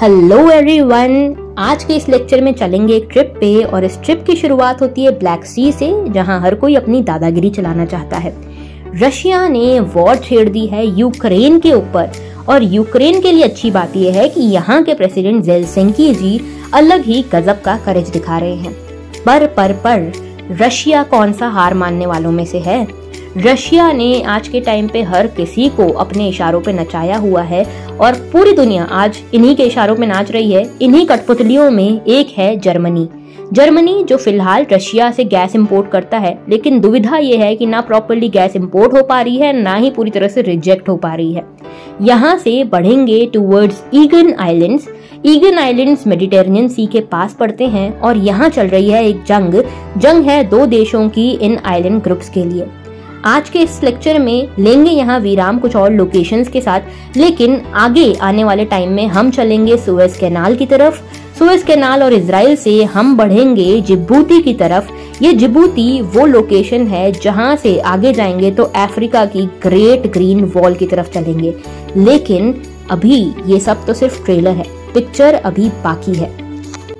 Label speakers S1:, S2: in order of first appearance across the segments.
S1: Hello everyone आज के इस लेक्चर में चलेंगे एक ट्रिप पे और इस ट्रिप की शुरुआत होती है ब्लैक सी से जहां हर कोई अपनी दादागिरी चलाना चाहता है रशिया ने वॉर छेड़ दी है यूक्रेन के ऊपर और यूक्रेन के लिए अच्छी बात यह है कि यहाँ के प्रेसिडेंट जेलसेंकी जी अलग ही गजब का करेज दिखा रहे हैं पर पर पर रशिया कौन सा हार मानने वालों में से है रशिया ने आज के टाइम पे हर किसी को अपने इशारों पे नचाया हुआ है और पूरी दुनिया आज इन्हीं के इशारों पे नाच रही है इन्हीं कठपुतलियों में एक है जर्मनी जर्मनी जो फिलहाल रशिया से गैस इंपोर्ट करता है लेकिन दुविधा ये है कि ना प्रॉपरली गैस इंपोर्ट हो पा रही है ना ही पूरी तरह से रिजेक्ट हो पा रही है यहाँ से बढ़ेंगे towards Aegean islands Aegean islands Mediterranean sea के पास पड़ते हैं और यहाँ चल रही है एक जंग जंग है दो देशों की इन आइलैंड ग्रुप्स के लिए आज के इस लेक्चर में लेंगे यहाँ वीराम कुछ और लोकेशंस के साथ लेकिन आगे आने वाले टाइम में हम चलेंगे सुएज कैनाल की तरफ सुएज कैनाल और इसराइल से हम बढ़ेंगे जिबूती की तरफ ये जिबूती वो लोकेशन है जहाँ से आगे जाएंगे तो अफ्रीका की ग्रेट ग्रीन वॉल की तरफ चलेंगे लेकिन अभी ये सब तो सिर्फ ट्रेलर है पिक्चर अभी बाकी है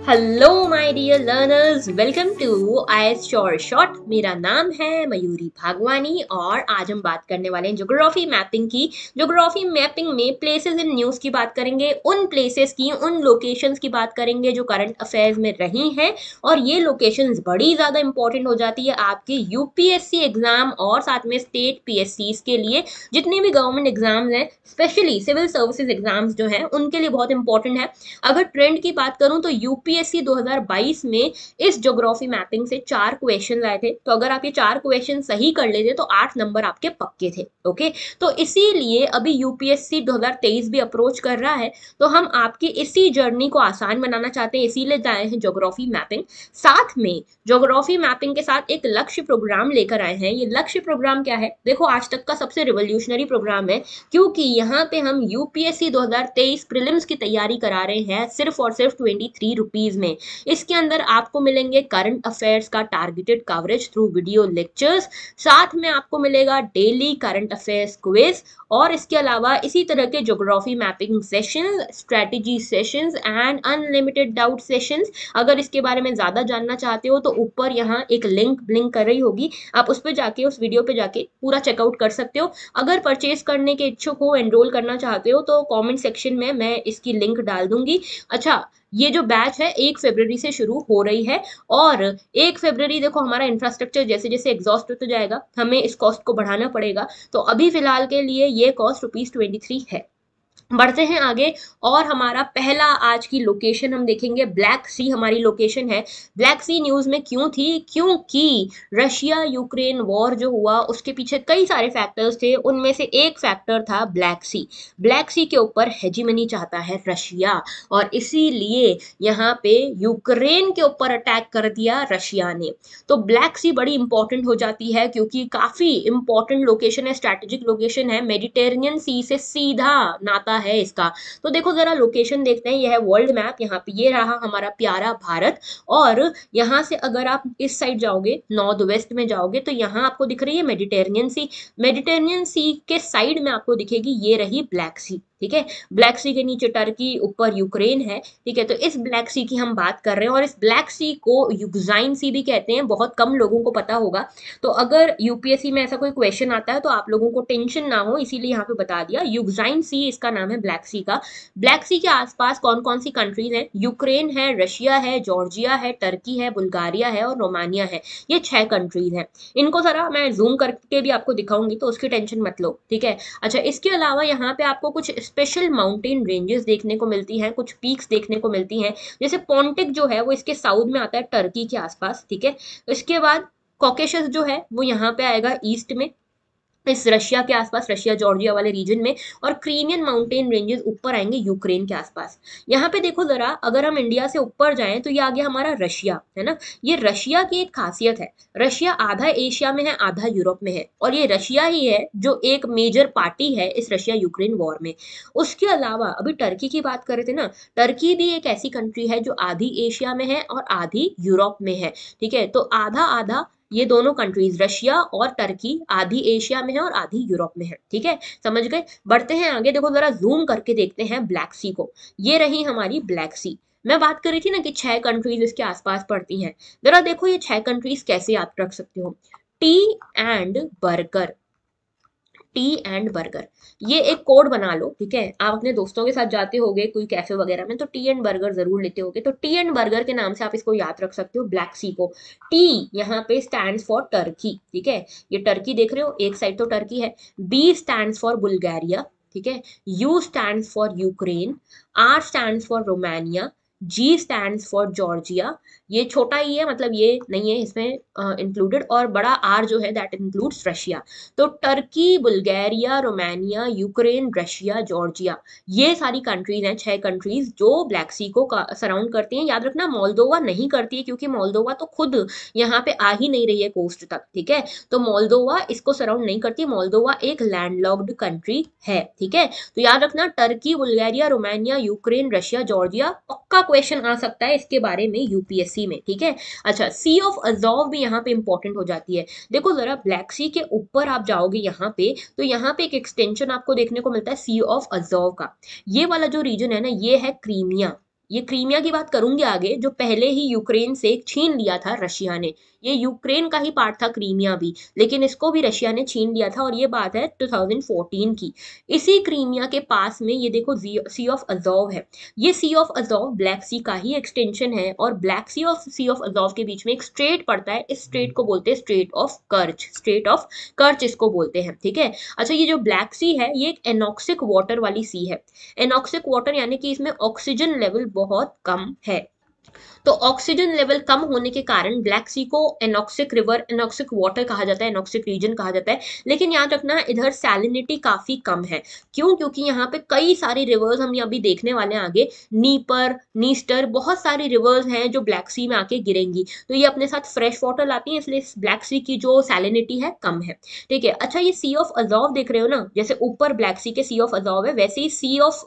S1: hello my dear learners welcome to I S sure shot मेरा नाम है मयूरी भागवानी और आज हम बात करने वाले हैं जोग्राफी मैपिंग की जोग्राफी मैपिंग में प्लेसेस इन न्यूज़ की बात करेंगे उन प्लेसेस की उन लोकेशंस की बात करेंगे जो करंट अफेयर्स में रही हैं और ये लोकेशंस बड़ी ज़्यादा इंपॉर्टेंट हो जाती है आपके यूपीएससी एग्ज़ाम और साथ में स्टेट पी के लिए जितने भी गवर्नमेंट एग्ज़ाम्स हैं स्पेशली सिविल सर्विसेज एग्ज़ाम्स जो हैं उनके लिए बहुत इंपॉर्टेंट है अगर ट्रेंड की बात करूँ तो यूपी यूपीएससी 2022 में इस ज्योग्राफी मैपिंग से चार क्वेश्चन आए थे तो अगर आप ये चार क्वेश्चन सही कर लेते तो आठ नंबर आपके पक्के थे ओके तो इसीलिए अभी यूपीएससी 2023 भी अप्रोच कर रहा है तो हम आपकी इसी जर्नी को आसान बनाना चाहते हैं इसीलिए जाए हैं ज्योग्राफी मैपिंग साथ में ज्योग्राफी मैपिंग के साथ एक लक्ष्य प्रोग्राम लेकर आए हैं ये लक्ष्य प्रोग्राम क्या है देखो आज तक का सबसे रिवोल्यूशनरी प्रोग्राम है क्योंकि यहाँ पे हम यूपीएससी 2023 प्रीलिम्स की तैयारी करा रहे हैं सिर्फ और सिर्फ ट्वेंटी थ्री सीरीज में इसके अंदर आपको मिलेंगे करंट अफेयर्स का targeted coverage through video lectures साथ में आपको मिलेगा डेली करंट अफेयर्स क्विज और इसके अलावा इसी तरह के geography mapping session strategy sessions and unlimited doubt sessions अगर इसके बारे में ज़्यादा जानना चाहते हो तो ऊपर यहाँ एक लिंक ब्लिंक कर रही होगी आप उस पर जाके उस वीडियो पे जाके पूरा चेकआउट कर सकते हो अगर परचेज करने के इच्छुक हो एनरोल करना चाहते हो तो कॉमेंट सेक्शन में मैं इसकी लिंक डाल दूंगी अच्छा ये जो बैच है एक फेबररी से शुरू हो रही है और एक फेबररी देखो हमारा इंफ्रास्ट्रक्चर जैसे जैसे एग्जॉस्ट होता जाएगा हमें इस कॉस्ट को बढ़ाना पड़ेगा तो अभी फिलहाल के लिए ये कॉस्ट रुपीज ट्वेंटी थ्री है बढ़ते हैं आगे और हमारा पहला आज की लोकेशन हम देखेंगे ब्लैक सी हमारी लोकेशन है ब्लैक सी न्यूज़ में क्यों थी क्योंकि रशिया यूक्रेन वॉर जो हुआ उसके पीछे कई सारे फैक्टर्स थे उनमें से एक फैक्टर था ब्लैक सी ब्लैक सी के ऊपर हेजीमनी चाहता है रशिया और इसीलिए यहाँ पे यूक्रेन के ऊपर अटैक कर दिया रशिया ने तो ब्लैक सी बड़ी इंपॉर्टेंट हो जाती है क्योंकि काफ़ी इंपॉर्टेंट लोकेशन है स्ट्रेटेजिक लोकेशन है मेडिटेरियन सी से सीधा नाता है इसका तो देखो ज़रा लोकेशन देखते हैं यह है वर्ल्ड मैप यहाँ पे ये रहा हमारा प्यारा भारत और यहाँ से अगर आप इस साइड जाओगे नॉर्थ वेस्ट में जाओगे तो यहाँ आपको दिख रही है मेडिटेरियन सी मेडिटेरियन सी के साइड में आपको दिखेगी ये रही ब्लैक सी ठीक है ब्लैक सी के नीचे टर्की ऊपर यूक्रेन है ठीक है तो इस ब्लैक सी की हम बात कर रहे हैं और इस ब्लैक सी को युगजाइन सी भी कहते हैं बहुत कम लोगों को पता होगा तो अगर यूपीएससी में ऐसा कोई क्वेश्चन आता है तो आप लोगों को टेंशन ना हो इसीलिए यहाँ पे बता दिया युगजाइन सी इसका नाम है ब्लैक सी का ब्लैक सी के आसपास कौन कौन सी कंट्रीज हैं यूक्रेन है रशिया है जॉर्जिया है टर्की है बुल्गारिया है और रोमानिया है ये छह कंट्रीज हैं इनको जरा मैं जूम करके भी आपको दिखाऊंगी तो उसकी टेंशन मत लो ठीक है अच्छा इसके अलावा यहाँ पे आपको कुछ स्पेशल माउंटेन रेंजेस देखने को मिलती हैं कुछ पीक्स देखने को मिलती हैं जैसे पॉन्टिक जो है वो इसके साउथ में आता है टर्की के आसपास ठीक है इसके बाद कॉकेशस जो है वो यहाँ पे आएगा ईस्ट में इस रशिया के आसपास रशिया जॉर्जिया वाले रीजन में और क्रीमियन माउंटेन रेंजेस ऊपर आएंगे यूक्रेन के आसपास यहाँ पे देखो जरा अगर हम इंडिया से ऊपर जाएं तो ये आ गया हमारा रशिया है ना ये रशिया की एक खासियत है रशिया आधा एशिया में है आधा यूरोप में है और ये रशिया ही है जो एक मेजर पार्टी है इस रशिया यूक्रेन वॉर में उसके अलावा अभी टर्की की बात करे थे ना टर्की भी एक ऐसी कंट्री है जो आधी एशिया में है और आधी यूरोप में है ठीक है तो आधा आधा ये दोनों कंट्रीज रशिया और टर्की आधी एशिया में है और आधी यूरोप में है ठीक है समझ गए बढ़ते हैं आगे देखो जरा जूम करके देखते हैं ब्लैक सी को ये रही हमारी ब्लैक सी मैं बात कर रही थी ना कि छह कंट्रीज इसके आसपास पड़ती हैं जरा देखो ये छह कंट्रीज कैसे याद रख सकते हो T and burger T and burger ये एक कोड बना लो ठीक है आप अपने दोस्तों के साथ जाते होगे कोई कैफे वगैरह में तो टी एंड बर्गर जरूर लेते होगे तो टी एंड बर्गर के नाम से आप इसको याद रख सकते हो ब्लैक सी को टी यहाँ पे स्टैंड फॉर टर्की ठीक है ये टर्की देख रहे हो एक साइड तो टर्की है बी स्टैंड फॉर बुल्गारिया ठीक है U stand for Ukraine R stand for Romania G stand for Georgia ये छोटा ही है मतलब ये नहीं है इसमें इंक्लूडेड uh, और बड़ा आर जो है दैट इंक्लूड्स रशिया तो Turkey Bulgaria Romania Ukraine Russia Georgia ये सारी कंट्रीज हैं छह कंट्रीज जो ब्लैक सी को सराउंड करती हैं याद रखना मोलदोवा नहीं करती है क्योंकि मोलदोवा तो खुद यहाँ पे आ ही नहीं रही है कोस्ट तक ठीक है तो मोलदोवा इसको सराउंड नहीं करती मोलदोवा एक लैंडलॉक्ड कंट्री है ठीक है तो याद रखना Turkey Bulgaria Romania Ukraine Russia Georgia पक्का क्वेश्चन आ सकता है इसके बारे में यूपीएससी में ठीक है अच्छा सी ऑफ अजॉव भी यहाँ पे इंपॉर्टेंट हो जाती है देखो जरा ब्लैक सी के ऊपर आप जाओगे यहाँ पे तो यहाँ पे एक एक्सटेंशन आपको देखने को मिलता है सी ऑफ अजॉव का ये वाला जो रीजन है ना ये है क्रीमिया ये क्रीमिया की बात करूंगी आगे जो पहले ही यूक्रेन से छीन लिया था रशिया ने ये यूक्रेन का ही पार्ट था क्रीमिया भी लेकिन इसको भी रशिया ने छीन लिया था और ये बात है 2014 की इसी क्रीमिया के पास में ये देखो सी ऑफ अजोव है ये sea of Azov black sea का ही एक्सटेंशन है और black sea of sea of Azov के बीच में एक स्ट्रेट पड़ता है इस स्ट्रेट को बोलते हैं strait of Kerch strait of Kerch इसको बोलते हैं ठीक है अच्छा ये जो ब्लैक सी है ये एक एनॉक्सिक वाटर वाली सी है एनॉक्सिक वाटर यानी कि इसमें ऑक्सीजन लेवल बहुत कम है तो ऑक्सीजन लेवल कम होने के कारण ब्लैक सी को एनॉक्सिक रिवर एनॉक्सिक वाटर कहा जाता है एनॉक्सिक रीजन कहा जाता है लेकिन याद रखना इधर सैलिनिटी काफ़ी कम है क्यों क्योंकि यहाँ पे कई सारे रिवर्स हम अभी देखने वाले हैं आगे नीपर नीस्टर बहुत सारी रिवर्स हैं जो ब्लैक सी में आके गिरेंगी तो ये अपने साथ फ्रेश वाटर लाती है इसलिए ब्लैक सी की जो सैलिनिटी है कम है ठीक है अच्छा ये सी ऑफ अजॉव देख रहे हो ना जैसे ऊपर ब्लैक सी के सी ऑफ अजॉव है वैसे ही सी ऑफ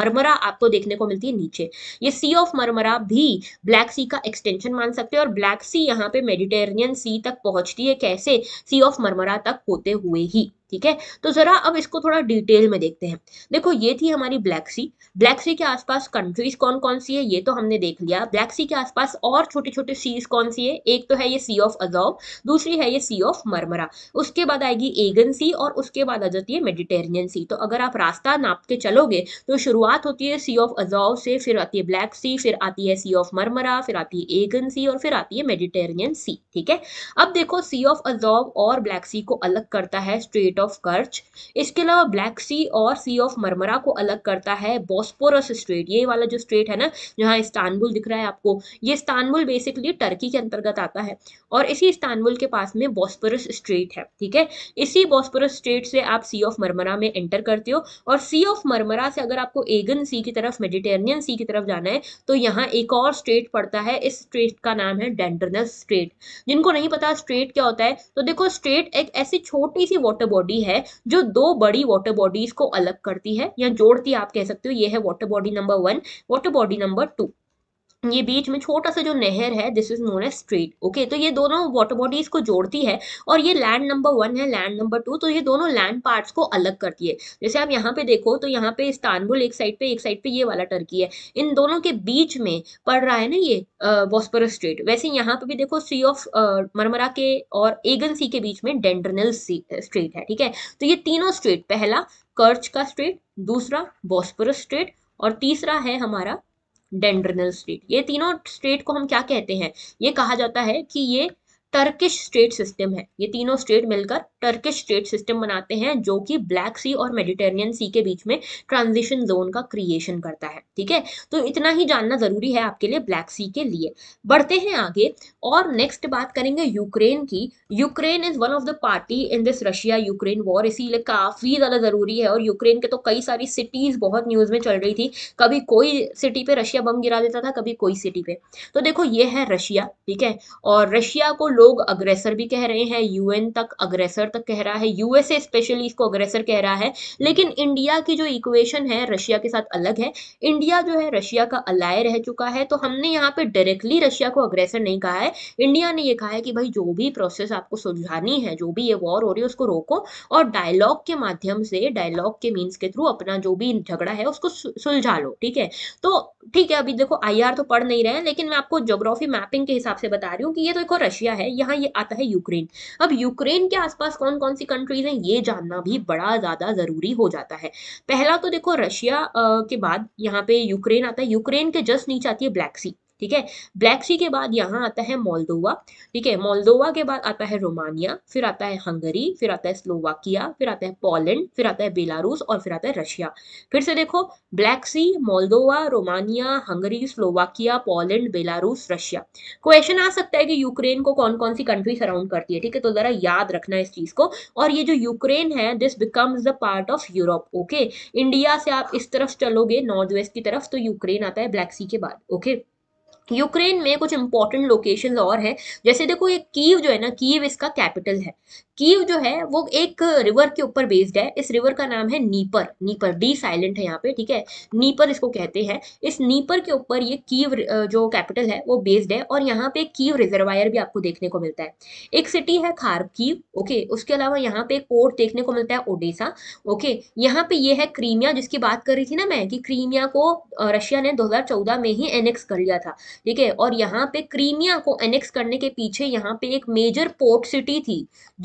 S1: मरमरा आपको देखने को मिलती है नीचे ये सी ऑफ मरमरा भी ब्लैक सी का एक्सटेंशन मान सकते हैं और ब्लैक सी यहाँ पे मेडिटेरियन सी तक पहुंचती है कैसे सी ऑफ मरमरा तक होते हुए ही ठीक है तो जरा अब इसको थोड़ा डिटेल में देखते हैं देखो ये थी हमारी ब्लैक सी ब्लैक सी के आसपास कंट्रीज कौन कौन सी है ये तो हमने देख लिया ब्लैक सी के आसपास और छोटी छोटे सीज कौन सी है एक तो है ये सी ऑफ अजॉब दूसरी है ये सी ऑफ मरमरा उसके बाद आएगी एगन सी और उसके बाद आ जाती है मेडिटेरियन सी तो अगर आप रास्ता नाप के चलोगे तो शुरुआत होती है सी ऑफ अजोव से फिर आती है ब्लैक सी फिर आती है सी ऑफ मरमरा फिर आती है एगन सी और फिर आती है मेडिटेरियन सी ठीक है अब देखो सी ऑफ अजॉब और ब्लैक सी को अलग करता है स्ट्रेट ऑफ कर्च इसके अलावा ब्लैक सी और सी ऑफ मरमरा को अलग करता है बॉस्पोरस स्ट्रेट ये वाला जो स्ट्रेट है ना जहाँ इस्तानबुल दिख रहा है आपको ये इस्तानबुल बेसिकली टर्की के अंतर्गत आता है और इसी इस्तानबुल के पास में बॉस्पोरस स्ट्रेट है ठीक है इसी बॉस्पोरस स्ट्रेट से आप सी ऑफ मरमरा में एंटर करते हो और सी ऑफ मरमरा से अगर आपको एगन सी की तरफ मेडिटेरियन सी की तरफ जाना है तो यहाँ एक और स्ट्रेट पड़ता है इस स्ट्रेट का नाम है डेंडरनस स्ट्रेट जिनको नहीं पता स्ट्रेट क्या होता है तो देखो स्ट्रेट एक ऐसी छोटी सी वाटर बॉडी बॉडी है जो दो बड़ी वाटर बॉडीज को अलग करती है या जोड़ती आप कह सकते हो ये है water body number one water body number two ये बीच में छोटा सा जो नहर है this is known as strait okay तो ये दोनों वाटर बॉडीज को जोड़ती है और ये लैंड नंबर वन है लैंड नंबर टू तो ये दोनों लैंड पार्ट्स को अलग करती है जैसे आप यहाँ पे देखो तो यहाँ पे इस्तानबुल एक साइड पे एक साइड पे ये वाला टर्की है इन दोनों के बीच में पड़ रहा है ना ये वॉस्परस स्ट्रीट वैसे यहाँ पे भी देखो सी ऑफ मरमरा के और एगन सी के बीच में सी स्ट्रीट है ठीक है तो ये तीनों स्ट्रीट पहला कर्च का स्ट्रीट दूसरा बॉस्परस स्ट्रीट और तीसरा है हमारा डेंड्रिनल स्टेट ये तीनों स्टेट को हम क्या कहते हैं ये कहा जाता है कि ये टर्किश स्टेट सिस्टम है ये तीनों स्टेट मिलकर टर्किश स्टेट सिस्टम बनाते हैं जो कि ब्लैक सी और मेडिटेरियन सी के बीच में ट्रांजिशन जोन का क्रिएशन करता है ठीक है तो इतना ही जानना जरूरी है आपके लिए ब्लैक सी के लिए बढ़ते हैं आगे और नेक्स्ट बात करेंगे यूक्रेन की Ukraine is one of the party in this Russia Ukraine war इसीलिए काफी ज्यादा जरूरी है और यूक्रेन के तो कई सारी सिटीज बहुत न्यूज में चल रही थी कभी कोई सिटी पे रशिया बम गिरा देता था कभी कोई सिटी पे तो देखो ये है रशिया ठीक है और रशिया को लोग लोग अग्रेसर भी कह रहे हैं यूएन तक अग्रेसर तक कह रहा है यूएसए स्पेशली इसको अग्रेसर कह रहा है लेकिन इंडिया की जो इक्वेशन है रशिया के साथ अलग है इंडिया जो है रशिया का अलाय रह चुका है तो हमने यहाँ पे डायरेक्टली रशिया को अग्रेसर नहीं कहा है इंडिया ने ये कहा है कि भाई जो भी प्रोसेस आपको सुलझानी है जो भी ये वॉर हो रही है उसको रोको और डायलॉग के माध्यम से डायलॉग के मीन्स के थ्रू अपना जो भी झगड़ा है उसको सुलझा लो ठीक है तो ठीक है अभी देखो आई तो पढ़ नहीं रहे हैं लेकिन मैं आपको जोग्राफी मैपिंग के हिसाब से बता रही हूँ कि ये तो देखो रशिया है यहाँ ये आता है यूक्रेन अब यूक्रेन के आसपास कौन कौन सी कंट्रीज हैं ये जानना भी बड़ा ज़्यादा ज़रूरी हो जाता है पहला तो देखो रशिया के बाद यहाँ पे यूक्रेन आता है यूक्रेन के जस्ट नीचे आती है ब्लैक सी ठीक है ब्लैक सी के बाद यहाँ आता है मोलदोवा ठीक है मोलदोवा के बाद आता है रोमानिया फिर आता है हंगरी फिर आता है स्लोवाकिया फिर आता है पोलैंड फिर आता है बेलारूस और फिर आता है रशिया फिर से देखो black sea Moldova Romania Hungary Slovakia Poland Belarus Russia question आ सकता है कि यूक्रेन को कौन कौन सी कंट्री सराउंड करती है ठीक है तो जरा याद रखना इस चीज को और ये जो यूक्रेन है this becomes the part of Europe okay India से आप इस तरफ चलोगे नॉर्थ वेस्ट की तरफ तो यूक्रेन आता है ब्लैक सी के बाद ओके okay? यूक्रेन में कुछ इंपॉर्टेंट लोकेशन और हैं जैसे देखो ये कीव जो है ना कीव इसका कैपिटल है कीव जो है वो एक रिवर के ऊपर बेस्ड है इस रिवर का नाम है नीपर नीपर डी साइलेंट है यहाँ पे ठीक है नीपर इसको कहते हैं इस नीपर के ऊपर ये कीव जो कैपिटल है वो बेस्ड है और यहाँ पे कीव रिजर्वायर भी आपको देखने को मिलता है एक सिटी है खारकीव ओके उसके अलावा यहाँ पे एक पोर्ट देखने को मिलता है ओडिसा ओके यहाँ पे ये है क्रीमिया जिसकी बात कर रही थी ना मैं कि क्रीमिया को रशिया ने दो में ही एनेक्स कर लिया था ठीक है और यहाँ पे क्रीमिया को एनेक्स करने के पीछे यहाँ पे एक मेजर पोर्ट सिटी थी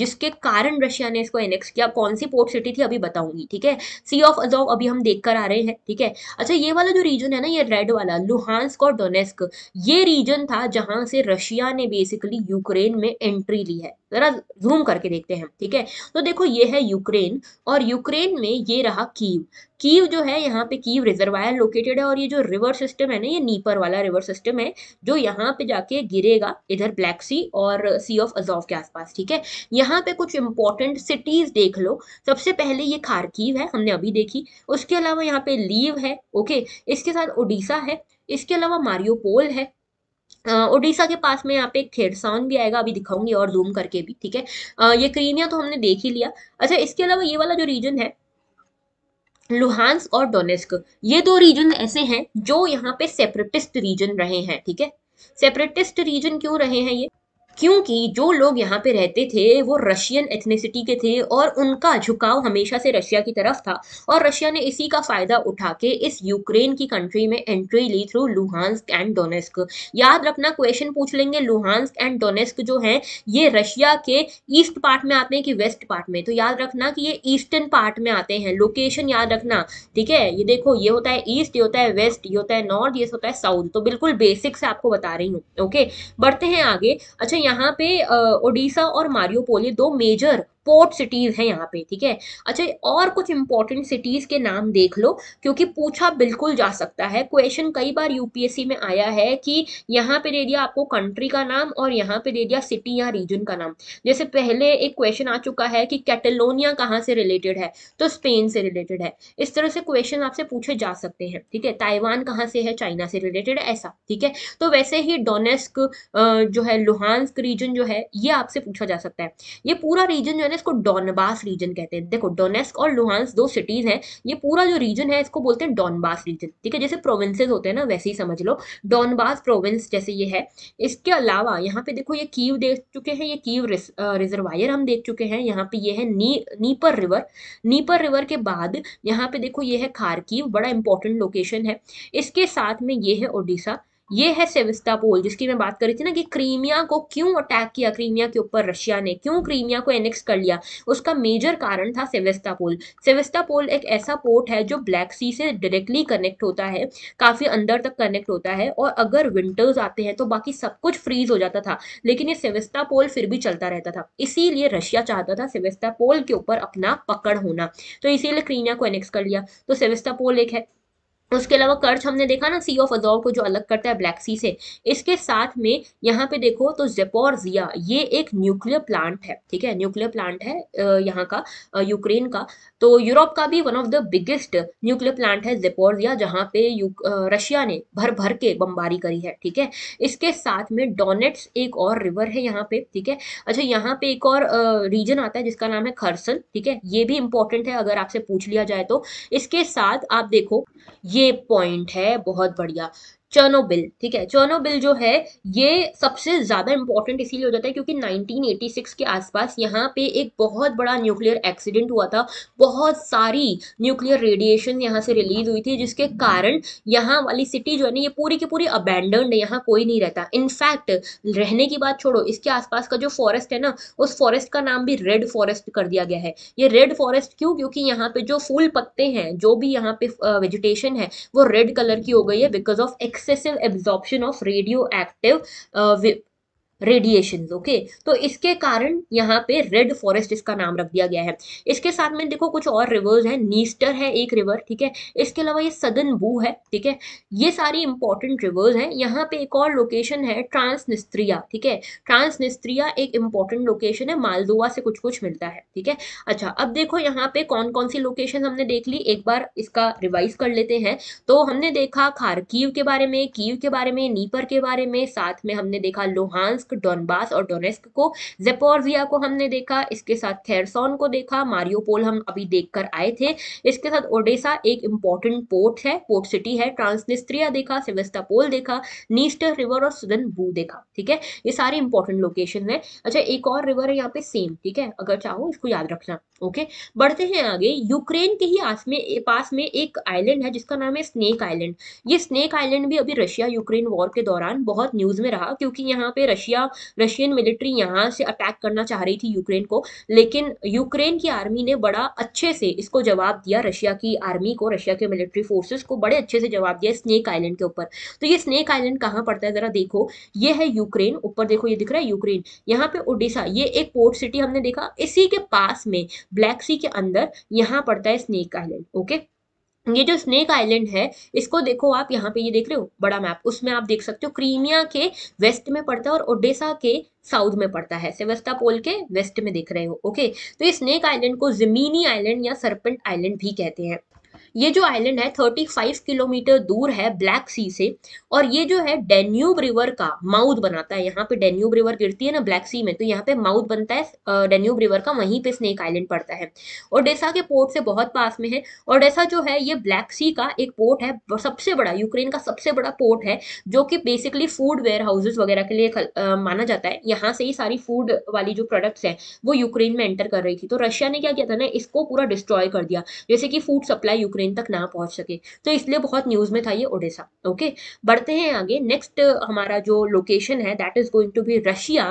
S1: जिसके कारण रशिया ने इसको एनेक्स किया कौन सी पोर्ट सिटी थी अभी बताऊंगी ठीक है सी ऑफ अजॉव अभी हम देख कर आ रहे हैं ठीक है अच्छा ये वाला जो रीजन है ना ये रेड वाला लुहानस्क और डोनेस्क ये रीजन था जहाँ से रशिया ने बेसिकली यूक्रेन में एंट्री ली है ज़रा जूम करके देखते हैं ठीक है तो देखो ये है यूक्रेन और यूक्रेन में ये रहा कीव कीव जो है यहाँ पे कीव रिजर्वायर लोकेटेड है और ये जो रिवर सिस्टम है ना ये नीपर वाला रिवर सिस्टम है जो यहाँ पे जाके गिरेगा इधर ब्लैक सी और सी ऑफ अजॉफ के आसपास ठीक है यहाँ पे कुछ इंपॉर्टेंट सिटीज देख लो सबसे पहले ये खारकीव है हमने अभी देखी उसके अलावा यहाँ पे लीव है ओके इसके साथ ओडिशा है इसके अलावा मारियोपोल है उड़ीसा के पास में यहाँ पे खेरसावन भी आएगा अभी दिखाऊंगी और जूम करके भी ठीक है ये क्रीमिया तो हमने देख ही लिया अच्छा इसके अलावा ये वाला जो रीजन है लुहानस और डोनेस्क ये दो रीजन ऐसे हैं जो यहाँ पे सेपरेटिस्ट रीजन रहे हैं ठीक है सेपरेटिस्ट रीजन क्यों रहे हैं ये क्योंकि जो लोग यहाँ पे रहते थे वो रशियन एथनिसिटी के थे और उनका झुकाव हमेशा से रशिया की तरफ था और रशिया ने इसी का फ़ायदा उठा के इस यूक्रेन की कंट्री में एंट्री ली थ्रू लुहानस्क एंड डोनेस्क याद रखना क्वेश्चन पूछ लेंगे लुहानस्क एंड डोनेस्क जो है ये रशिया के ईस्ट पार्ट में आते हैं कि वेस्ट पार्ट में तो याद रखना कि ये ईस्टर्न पार्ट में आते हैं लोकेशन याद रखना ठीक है ये देखो ये होता है ईस्ट ये होता है वेस्ट ये होता है नॉर्थ ये होता है साउथ तो बिल्कुल बेसिक से आपको बता रही हूँ ओके बढ़ते हैं आगे अच्छा यहाँ पे ओडिशा और मारियोपोली दो मेजर पोर्ट सिटीज़ हैं यहाँ पे ठीक है अच्छा और कुछ इंपॉर्टेंट सिटीज़ के नाम देख लो क्योंकि पूछा बिल्कुल जा सकता है क्वेश्चन कई बार यूपीएससी में आया है कि यहाँ पे दे दिया आपको कंट्री का नाम और यहाँ पे दे दिया सिटी या रीजन का नाम जैसे पहले एक क्वेश्चन आ चुका है कि कैटेलोनिया कहाँ से रिलेटेड है तो स्पेन से रिलेटेड है इस तरह से क्वेश्चन आपसे पूछे जा सकते हैं ठीक है ताइवान कहाँ से है चाइना से रिलेटेड ऐसा ठीक है तो वैसे ही डोनेस्क जो है लुहानस्क रीजन जो है ये आपसे पूछा जा सकता है ये पूरा रीजन जो है ना इसको डोनबास रीजन कहते हैं देखो डोनेस्क और लुहानस दो सिटीज हैं ये पूरा जो रीजन है इसको बोलते हैं डोनबास रीजन ठीक है जैसे प्रोविंसेस होते हैं ना वैसे ही समझ लो डोनबास प्रोविंस जैसे ये है इसके अलावा यहाँ पे देखो ये कीव देख चुके हैं ये कीव रिजर्वायर हम देख चुके हैं यहाँ पे ये है नी नीपर रिवर नीपर रिवर के बाद यहाँ पे देखो ये है खारकीव बड़ा इंपॉर्टेंट लोकेशन है इसके साथ में ये है ओडिशा ये है सेविस्टापोल जिसकी मैं बात कर रही थी ना कि क्रीमिया को क्यों अटैक किया क्रीमिया के ऊपर रशिया ने क्यों क्रीमिया को एनेक्स कर लिया उसका मेजर कारण था सेवेस्टापोल सेवेस्टापोल एक ऐसा पोर्ट है जो ब्लैक सी से डायरेक्टली कनेक्ट होता है काफ़ी अंदर तक कनेक्ट होता है और अगर विंटर्स आते हैं तो बाकी सब कुछ फ्रीज हो जाता था लेकिन ये पोल फिर भी चलता रहता था इसीलिए रशिया चाहता था पोल के ऊपर अपना पकड़ होना तो इसीलिए क्रीमिया को एनेक्स कर लिया तो पोल एक है उसके अलावा कर्ज हमने देखा ना सी ऑफ अजॉव को जो अलग करता है ब्लैक सी से इसके साथ में यहाँ पे देखो तो जेपोरजिया ये एक न्यूक्लियर प्लांट है ठीक है न्यूक्लियर प्लांट है यहाँ का यूक्रेन का तो यूरोप का भी one of the biggest nuclear plant है जेपोरजिया जहाँ पे रशिया ने भर भर के बम्बारी करी है ठीक है इसके साथ में डोनेट्स एक और रिवर है यहाँ पे ठीक है अच्छा यहाँ पे एक और रीजन आता है जिसका नाम है खरसन ठीक है ये भी इंपॉर्टेंट है अगर आपसे पूछ लिया जाए तो इसके साथ आप देखो ये ये पॉइंट है बहुत बढ़िया चर्नोबिल ठीक है चर्नोबिल जो है ये सबसे ज़्यादा इंपॉर्टेंट इसीलिए हो जाता है क्योंकि 1986 के आसपास यहाँ पे एक बहुत बड़ा न्यूक्लियर एक्सीडेंट हुआ था बहुत सारी न्यूक्लियर रेडिएशन यहाँ से रिलीज हुई थी जिसके कारण यहाँ वाली सिटी जो है ना ये पूरी की पूरी अबैंडर्ड है यहाँ कोई नहीं रहता इनफैक्ट रहने की बात छोड़ो इसके आसपास का जो फॉरेस्ट है ना उस फॉरेस्ट का नाम भी रेड फॉरेस्ट कर दिया गया है ये रेड फॉरेस्ट क्यों क्योंकि यहाँ पे जो फूल पत्ते हैं जो भी यहाँ पे वेजिटेशन है वो रेड कलर की हो गई है because of ex excessive absorption of radioactive uh, radiation okay तो इसके कारण यहाँ पे रेड फॉरेस्ट इसका नाम रख दिया गया है इसके साथ में देखो कुछ और रिवर्स हैं नीस्टर है एक रिवर ठीक है इसके अलावा ये सदन बू है ठीक है ये सारी इंपॉर्टेंट रिवर्स हैं यहाँ पे एक और लोकेशन है ट्रांसनिस्त्रिया ठीक है ट्रांसनिस्त्रिया एक इंपॉर्टेंट लोकेशन है मालदोवा से कुछ कुछ मिलता है ठीक है अच्छा अब देखो यहाँ पे कौन कौन सी लोकेशन हमने देख ली एक बार इसका रिवाइज कर लेते हैं तो हमने देखा खारकीव के बारे में कीव के बारे में नीपर के बारे में साथ में हमने देखा लोहानस लुगांस्क डोनबास और डोनेस्क को जेपोरजिया को हमने देखा इसके साथ थेरसोन को देखा मारियोपोल हम अभी देख आए थे इसके साथ ओडेसा एक इंपॉर्टेंट पोर्ट है पोर्ट सिटी है ट्रांसनिस्त्रिया देखा सेवेस्टापोल देखा नीस्टर रिवर और सुदन बू देखा ठीक है ये सारे इंपॉर्टेंट लोकेशन है अच्छा एक और रिवर है यहाँ पे सेम ठीक है अगर चाहो इसको याद रखना ओके बढ़ते हैं आगे यूक्रेन के ही आस में पास में एक आइलैंड है जिसका नाम है स्नेक आइलैंड ये स्नेक आइलैंड भी अभी रशिया यूक्रेन वॉर के दौरान बहुत न्यूज में रहा क्योंकि यहाँ पे रशिया रशिया रशियन मिलिट्री यहाँ से अटैक करना चाह रही थी यूक्रेन को लेकिन यूक्रेन की आर्मी ने बड़ा अच्छे से इसको जवाब दिया रशिया की आर्मी को रशिया के मिलिट्री फोर्सेस को बड़े अच्छे से जवाब दिया स्नेक आइलैंड के ऊपर तो ये स्नेक आइलैंड कहाँ पड़ता है जरा देखो ये है यूक्रेन ऊपर देखो ये दिख रहा है यूक्रेन यहाँ पे ओडिशा ये एक पोर्ट सिटी हमने देखा इसी के पास में ब्लैक सी के अंदर यहाँ पड़ता है स्नेक आइलैंड ओके okay? ये जो स्नेक आइलैंड है इसको देखो आप यहाँ पे ये देख रहे हो बड़ा मैप उसमें आप देख सकते हो क्रीमिया के वेस्ट में पड़ता है और ओडेसा के साउथ में पड़ता है सेवस्टापोल के वेस्ट में देख रहे हो ओके तो ये स्नेक आइलैंड को जमीनी आइलैंड या सरपेंट आइलैंड भी कहते हैं ये जो आइलैंड है 35 किलोमीटर दूर है ब्लैक सी से और ये जो है डेन्यूब रिवर का माउथ बनाता है यहाँ पे डेन्यूब रिवर गिरती है ना ब्लैक सी में तो यहाँ पे माउथ बनता है डेन्यूब रिवर का वहीं पे स्नेक आइलैंड पड़ता है और डेसा के पोर्ट से बहुत पास में है और डेसा जो है ये ब्लैक सी का एक पोर्ट है सबसे बड़ा यूक्रेन का सबसे बड़ा पोर्ट है जो कि बेसिकली फूड वेयर हाउसेज वगैरह के लिए माना जाता है यहाँ से ही सारी फूड वाली जो प्रोडक्ट्स है वो यूक्रेन में एंटर कर रही थी तो रशिया ने क्या किया था ना इसको पूरा डिस्ट्रॉय कर दिया जैसे कि फूड सप्लाई यूक्रेन यूक्रेन तक ना पहुंच सके तो इसलिए बहुत न्यूज़ में था ये ओडिशा ओके बढ़ते हैं आगे नेक्स्ट uh, हमारा जो लोकेशन है that is going to be Russia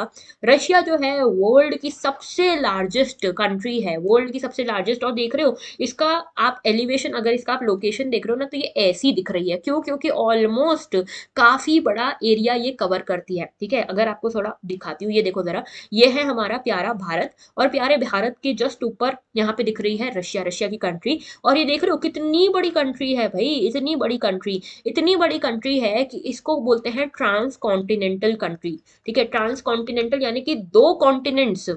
S1: Russia जो है वर्ल्ड की सबसे लार्जेस्ट कंट्री है वर्ल्ड की सबसे लार्जेस्ट और देख रहे हो इसका आप एलिवेशन अगर इसका आप लोकेशन देख रहे हो ना तो ये ऐसी दिख रही है क्यों क्योंकि ऑलमोस्ट काफ़ी बड़ा एरिया ये कवर करती है ठीक है अगर आपको थोड़ा दिखाती हूँ ये देखो ज़रा ये है हमारा प्यारा भारत और प्यारे भारत के जस्ट ऊपर यहाँ पे दिख रही है रशिया रशिया की कंट्री और ये देख रहे हो कितने इतनी बड़ी कंट्री है भाई इतनी बड़ी कंट्री इतनी बड़ी कंट्री है कि इसको बोलते हैं ट्रांस कॉन्टिनेंटल कंट्री ठीक है ट्रांस कॉन्टिनेंटल यानी कि दो कॉन्टिनेंट्स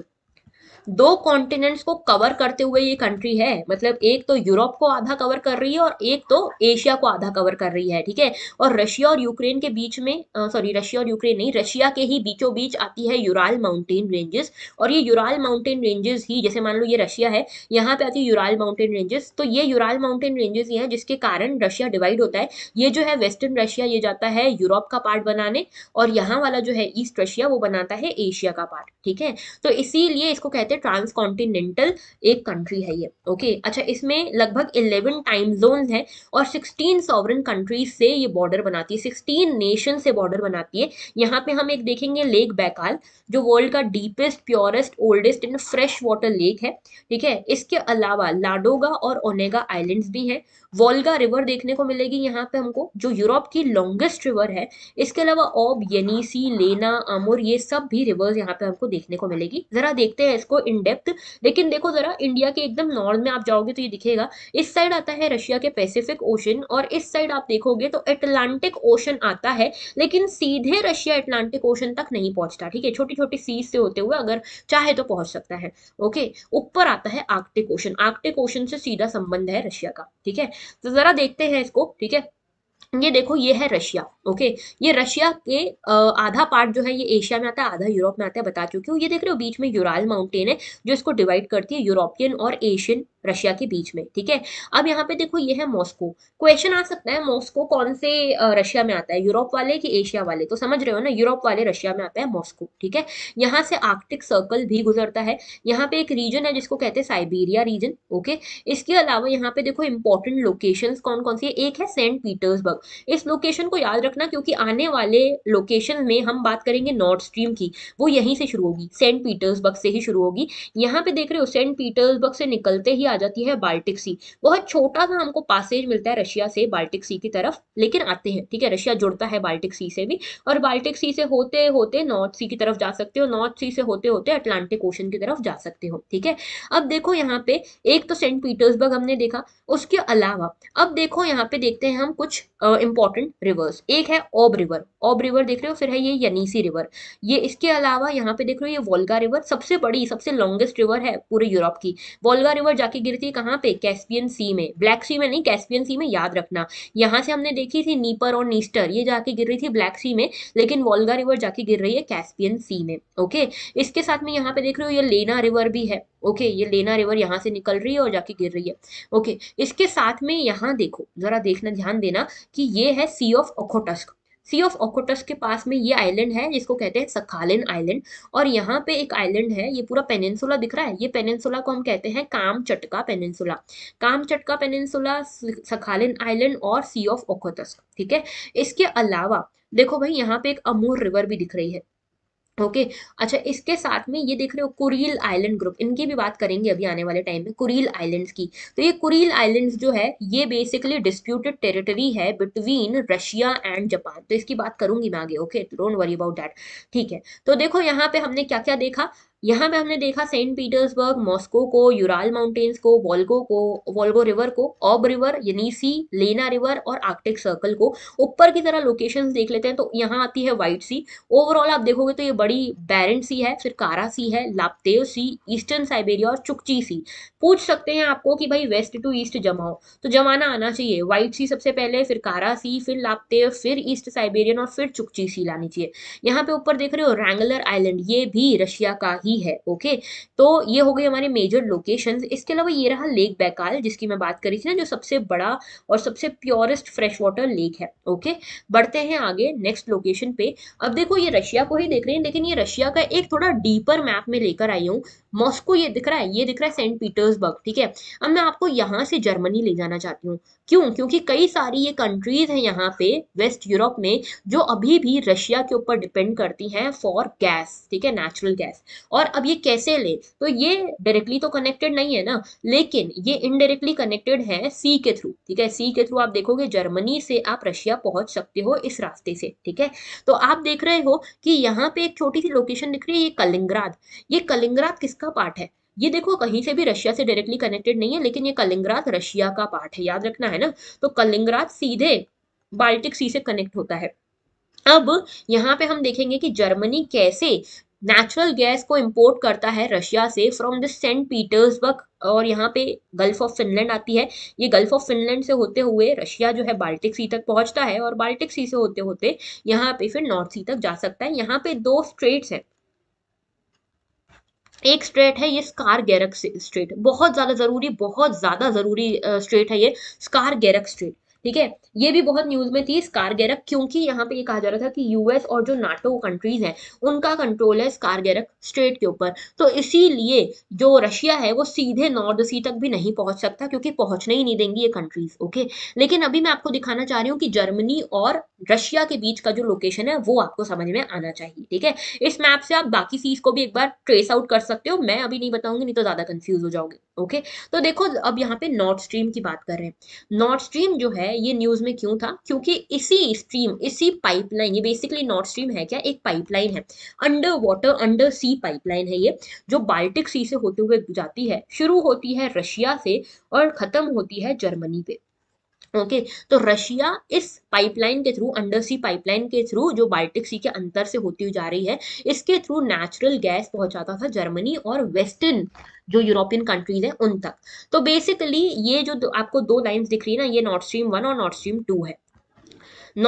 S1: दो कॉन्टिनेंट्स को कवर करते हुए ये कंट्री है मतलब एक तो यूरोप को आधा कवर कर रही है और एक तो एशिया को आधा कवर कर रही है ठीक है और रशिया और यूक्रेन के बीच में सॉरी रशिया और यूक्रेन नहीं रशिया के ही बीचों बीच आती है यूराल माउंटेन रेंजेस और ये यूराल माउंटेन रेंजेस ही जैसे मान लो ये रशिया है यहाँ पे आती है यूराल माउंटेन रेंजेस तो ये यूराल माउंटेन रेंजेस ही हैं जिसके कारण रशिया डिवाइड होता है ये जो है वेस्टर्न रशिया ये जाता है यूरोप का पार्ट बनाने और यहाँ वाला जो है ईस्ट रशिया वो बनाता है एशिया का पार्ट ठीक है तो इसीलिए इसको कहते हैं कहते हैं ट्रांस कॉन्टिनेंटल एक कंट्री है ये ओके अच्छा इसमें लगभग इलेवन टाइम जोन है और सिक्सटीन सॉवरन कंट्रीज से ये बॉर्डर बनाती है सिक्सटीन नेशन से बॉर्डर बनाती है यहाँ पे हम एक देखेंगे लेक बैकाल जो वर्ल्ड का deepest purest oldest and fresh water lake है ठीक है इसके अलावा लाडोगा और ओनेगा आइलैंड्स भी हैं वोल्गा रिवर देखने को मिलेगी यहाँ पे हमको जो यूरोप की लॉन्गेस्ट रिवर है इसके अलावा ओब यनीसी लेना आमोर ये सब भी रिवर्स यहाँ पे हमको देखने को मिलेगी जरा देखते हैं इसको इन डेप्थ लेकिन देखो जरा इंडिया के एकदम नॉर्थ में आप जाओगे तो ये दिखेगा इस साइड आता है रशिया के पैसिफिक ओशन और इस साइड आप देखोगे तो अटलांटिक ओशन आता है लेकिन सीधे रशिया अटलांटिक ओशन तक नहीं पहुंचता ठीक है छोटी छोटी सीज से होते हुए अगर चाहे तो पहुंच सकता है ओके ऊपर आता है आर्कटिक ओशन आर्कटिक ओशन से सीधा संबंध है रशिया का ठीक है तो ज़रा देखते हैं इसको ठीक है ये देखो ये है रशिया ओके ये रशिया के आधा पार्ट जो है ये एशिया में आता है आधा यूरोप में आता है बता चुकी हूँ ये देख रहे हो बीच में यूराल माउंटेन है जो इसको डिवाइड करती है यूरोपियन और एशियन रशिया के बीच में ठीक है अब यहाँ पे देखो ये है मॉस्को क्वेश्चन आ सकता है मॉस्को कौन से रशिया में आता है यूरोप वाले कि एशिया वाले तो समझ रहे हो ना यूरोप वाले रशिया में आता है मॉस्को ठीक है यहाँ से आर्कटिक सर्कल भी गुजरता है यहाँ पे एक रीजन है जिसको कहते हैं साइबेरिया रीजन ओके इसके अलावा यहाँ पे देखो इंपॉर्टेंट लोकेशन कौन कौन सी है एक है सेंट पीटर्सबर्ग इस लोकेशन को याद रखना क्योंकि आने वाले लोकेशन में हम बात करेंगे नॉर्थ स्ट्रीम की वो यहीं से शुरू होगी सेंट पीटर्सबर्ग से ही शुरू होगी यहाँ पे देख रहे हो सेंट पीटर्सबर्ग से निकलते ही आ जाती है बाल्टिक सी बहुत छोटा सा हमको पासेज मिलता है रशिया से बाल्टिक सी की तरफ लेकिन आते हैं ठीक है रशिया जुड़ता है बाल्टिक सी से भी और बाल्टिक सी से होते होते नॉर्थ सी की तरफ जा सकते हो नॉर्थ सी से होते होते अटलांटिक ओशन की तरफ जा सकते हो ठीक है अब देखो यहाँ पे एक तो सेंट पीटर्सबर्ग हमने देखा उसके अलावा अब देखो यहाँ पे देखते हैं हम कुछ इंपॉर्टेंट uh, रिवर्स एक है ओब रिवर ओब रिवर देख रहे हो फिर है ये यनीसी रिवर ये इसके अलावा यहाँ पे देख रहे हो ये वोल्गा रिवर सबसे बड़ी सबसे लॉन्गेस्ट रिवर है पूरे यूरोप की वोल्गा रिवर जाके नदी गिरती है कहाँ पे कैस्पियन सी में ब्लैक सी में नहीं कैस्पियन सी में याद रखना यहाँ से हमने देखी थी नीपर और नीस्टर ये जाके गिर रही थी ब्लैक सी में लेकिन वॉल्गा रिवर जाके गिर रही है कैस्पियन सी में ओके इसके साथ में यहाँ पे देख रहे हो ये लेना रिवर भी है ओके ये लेना रिवर यहाँ से निकल रही है और जाके गिर रही है ओके इसके साथ में यहाँ देखो जरा देखना ध्यान देना कि ये है sea of Okhotsk sea of Okhotsk के पास में ये आइलैंड है जिसको कहते हैं सखालिन आइलैंड और यहाँ पे एक आइलैंड है ये पूरा पेनेंसुला दिख रहा है ये पेनेंसुला को हम कहते हैं काम चटका पेनेंसुला काम चटका पेनेंसुला सखालिन आइलैंड और सी ऑफ ऑकोटस ठीक है इसके अलावा देखो भाई यहाँ पे एक अमूर रिवर भी दिख रही है ओके okay. अच्छा इसके साथ में ये देख रहे हो कुरील आइलैंड ग्रुप इनकी भी बात करेंगे अभी आने वाले टाइम में कुरील आइलैंड्स की तो ये कुरील आइलैंड्स जो है ये बेसिकली डिस्प्यूटेड टेरिटरी है बिटवीन रशिया एंड जापान तो इसकी बात करूंगी मैं आगे okay don't worry about that ठीक है तो देखो यहाँ पे हमने क्या क्या देखा यहाँ पे हमने देखा सेंट पीटर्सबर्ग मॉस्को को यूराल माउंटेन्स को वॉल्गो को वॉल्गो रिवर को ऑब रिवर यनीसी लेना रिवर और आर्कटिक सर्कल को ऊपर की तरह लोकेशन देख लेते हैं तो यहाँ आती है व्हाइट सी ओवरऑल आप देखोगे तो ये बड़ी बैरेंट सी है फिर कारा सी है लापतेव सी ईस्टर्न साइबेरिया और चुकची सी पूछ सकते हैं आपको कि भाई वेस्ट टू ईस्ट जमाओ तो जमाना आना चाहिए व्हाइट सी सबसे पहले फिर कारा सी फिर लापतेव फिर ईस्ट साइबेरियन और फिर चुकची सी लानी चाहिए यहाँ पे ऊपर देख रहे हो रैंगलर आइलैंड ये भी रशिया का ही ही है ओके तो ये हो गई हमारे मेजर लोकेशन इसके अलावा ये रहा लेक बैकाल जिसकी मैं बात करी थी ना जो सबसे बड़ा और सबसे प्योरेस्ट फ्रेश वाटर लेक है ओके बढ़ते हैं आगे नेक्स्ट लोकेशन पे अब देखो ये रशिया को ही देख रहे हैं लेकिन ये रशिया का एक थोड़ा डीपर मैप में लेकर आई हूँ मॉस्को ये दिख रहा है ये दिख रहा है सेंट पीटर्सबर्ग ठीक है अब मैं आपको यहाँ से जर्मनी ले जाना चाहती हूँ क्यों क्योंकि कई सारी ये कंट्रीज हैं यहाँ पे वेस्ट यूरोप में जो अभी भी रशिया के ऊपर डिपेंड करती हैं फॉर गैस ठीक है नेचुरल गैस और और अब ये कैसे ले तो ये डायरेक्टली तो कनेक्टेड नहीं है ना लेकिन ये इनडायरेक्टली कनेक्टेड है सी के थ्रू ठीक है सी के थ्रू आप देखोगे जर्मनी से आप रशिया पहुंच सकते हो इस रास्ते से ठीक है तो आप देख रहे हो कि यहाँ पे एक छोटी सी लोकेशन दिख रही है ये कलिंगराद ये कलिंगराद किसका पार्ट है ये देखो कहीं से भी रशिया से डायरेक्टली कनेक्टेड नहीं है लेकिन ये कलिंगराद रशिया का पार्ट है याद रखना है ना तो कलिंगराद सीधे बाल्टिक सी से कनेक्ट होता है अब यहाँ पे हम देखेंगे कि जर्मनी कैसे नेचुरल गैस को इंपोर्ट करता है रशिया से फ्रॉम द सेंट पीटर्सबर्ग और यहाँ पे गल्फ ऑफ फिनलैंड आती है ये गल्फ ऑफ फिनलैंड से होते हुए रशिया जो है बाल्टिक सी तक पहुँचता है और बाल्टिक सी से होते होते यहाँ पे फिर नॉर्थ सी तक जा सकता है यहाँ पे दो स्ट्रेट्स हैं एक स्ट्रेट है ये स्कार गैरक स्ट्रेट बहुत ज़्यादा ज़रूरी बहुत ज़्यादा ज़रूरी स्ट्रेट है ये स्कार गैरक स्ट्रेट ठीक है ये भी बहुत न्यूज में थी स्कारगेरक क्योंकि यहाँ पे ये कहा जा रहा था कि यूएस और जो नाटो कंट्रीज हैं उनका कंट्रोल है स्कारगेरक स्ट्रेट के ऊपर तो इसीलिए जो रशिया है वो सीधे नॉर्थ सी तक भी नहीं पहुंच सकता क्योंकि पहुंचने ही नहीं देंगी ये कंट्रीज ओके लेकिन अभी मैं आपको दिखाना चाह रही हूँ कि जर्मनी और रशिया के बीच का जो लोकेशन है वो आपको समझ में आना चाहिए ठीक है इस मैप से आप बाकी सीज को भी एक बार ट्रेस आउट कर सकते हो मैं अभी नहीं बताऊंगी नहीं तो ज्यादा कंफ्यूज हो जाओगे ओके तो देखो अब यहाँ पे नॉर्थ स्ट्रीम की बात कर रहे हैं नॉर्थ स्ट्रीम जो है है ये न्यूज़ में क्यों था क्योंकि इसी स्ट्रीम इसी पाइपलाइन ये बेसिकली नॉर्थ स्ट्रीम है क्या एक पाइपलाइन है under water under sea pipeline है ये जो बाल्टिक सी से होते हुए जाती है शुरू होती है रशिया से और ख़त्म होती है जर्मनी पे ओके okay, तो रशिया इस पाइपलाइन के थ्रू अंडर सी पाइपलाइन के थ्रू जो बाल्टिक सी के अंतर से होती हुई जा रही है इसके थ्रू नेचुरल गैस पहुंचाता था जर्मनी और वेस्टर्न जो यूरोपियन कंट्रीज है उन तक तो बेसिकली ये जो आपको दो लाइंस दिख रही है ना ये नॉर्थ स्ट्रीम वन और नॉर्थ स्ट्रीम टू है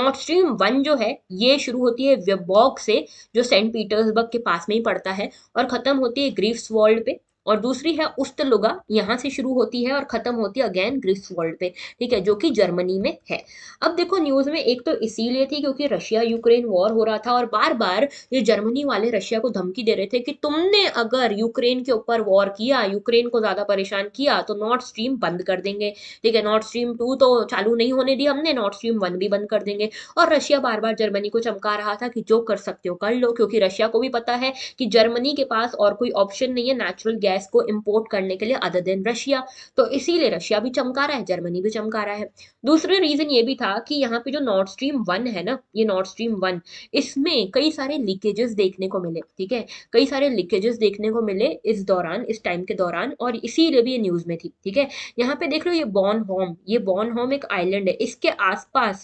S1: नॉर्थ स्ट्रीम वन जो है ये शुरू होती है वेबॉक से जो सेंट पीटर्सबर्ग के पास में ही पड़ता है और ख़त्म होती है ग्रीफ्स वर्ल्ड पे और दूसरी है उस्तलुगा यहाँ से शुरू होती है और खत्म होती है अगेन ग्रीस वर्ल्ड पे ठीक है जो कि जर्मनी में है अब देखो न्यूज में एक तो इसीलिए थी क्योंकि रशिया यूक्रेन वॉर हो रहा था और बार बार ये जर्मनी वाले रशिया को धमकी दे रहे थे कि तुमने अगर यूक्रेन के ऊपर वॉर किया यूक्रेन को ज्यादा परेशान किया तो नॉर्थ स्ट्रीम बंद कर देंगे ठीक है नॉर्थ स्ट्रीम टू तो चालू नहीं होने दी हमने नॉर्थ स्ट्रीम वन भी बंद कर देंगे और रशिया बार बार जर्मनी को चमका रहा था कि जो कर सकते हो कर लो क्योंकि रशिया को भी पता है कि जर्मनी के पास और कोई ऑप्शन नहीं है नेचुरल गैस गैस को इम्पोर्ट करने के लिए अदर देन रशिया तो इसीलिए रशिया भी चमका रहा है जर्मनी भी चमका रहा है दूसरा रीजन ये भी था कि यहाँ पे जो नॉर्थ स्ट्रीम वन है ना ये नॉर्थ स्ट्रीम वन इसमें कई सारे लीकेजेस देखने को मिले ठीक है कई सारे लीकेजेस देखने को मिले इस दौरान इस टाइम के दौरान और इसीलिए भी ये न्यूज में थी ठीक है यहाँ पे देख लो ये बॉर्न होम ये बॉर्न होम एक आईलैंड है इसके आसपास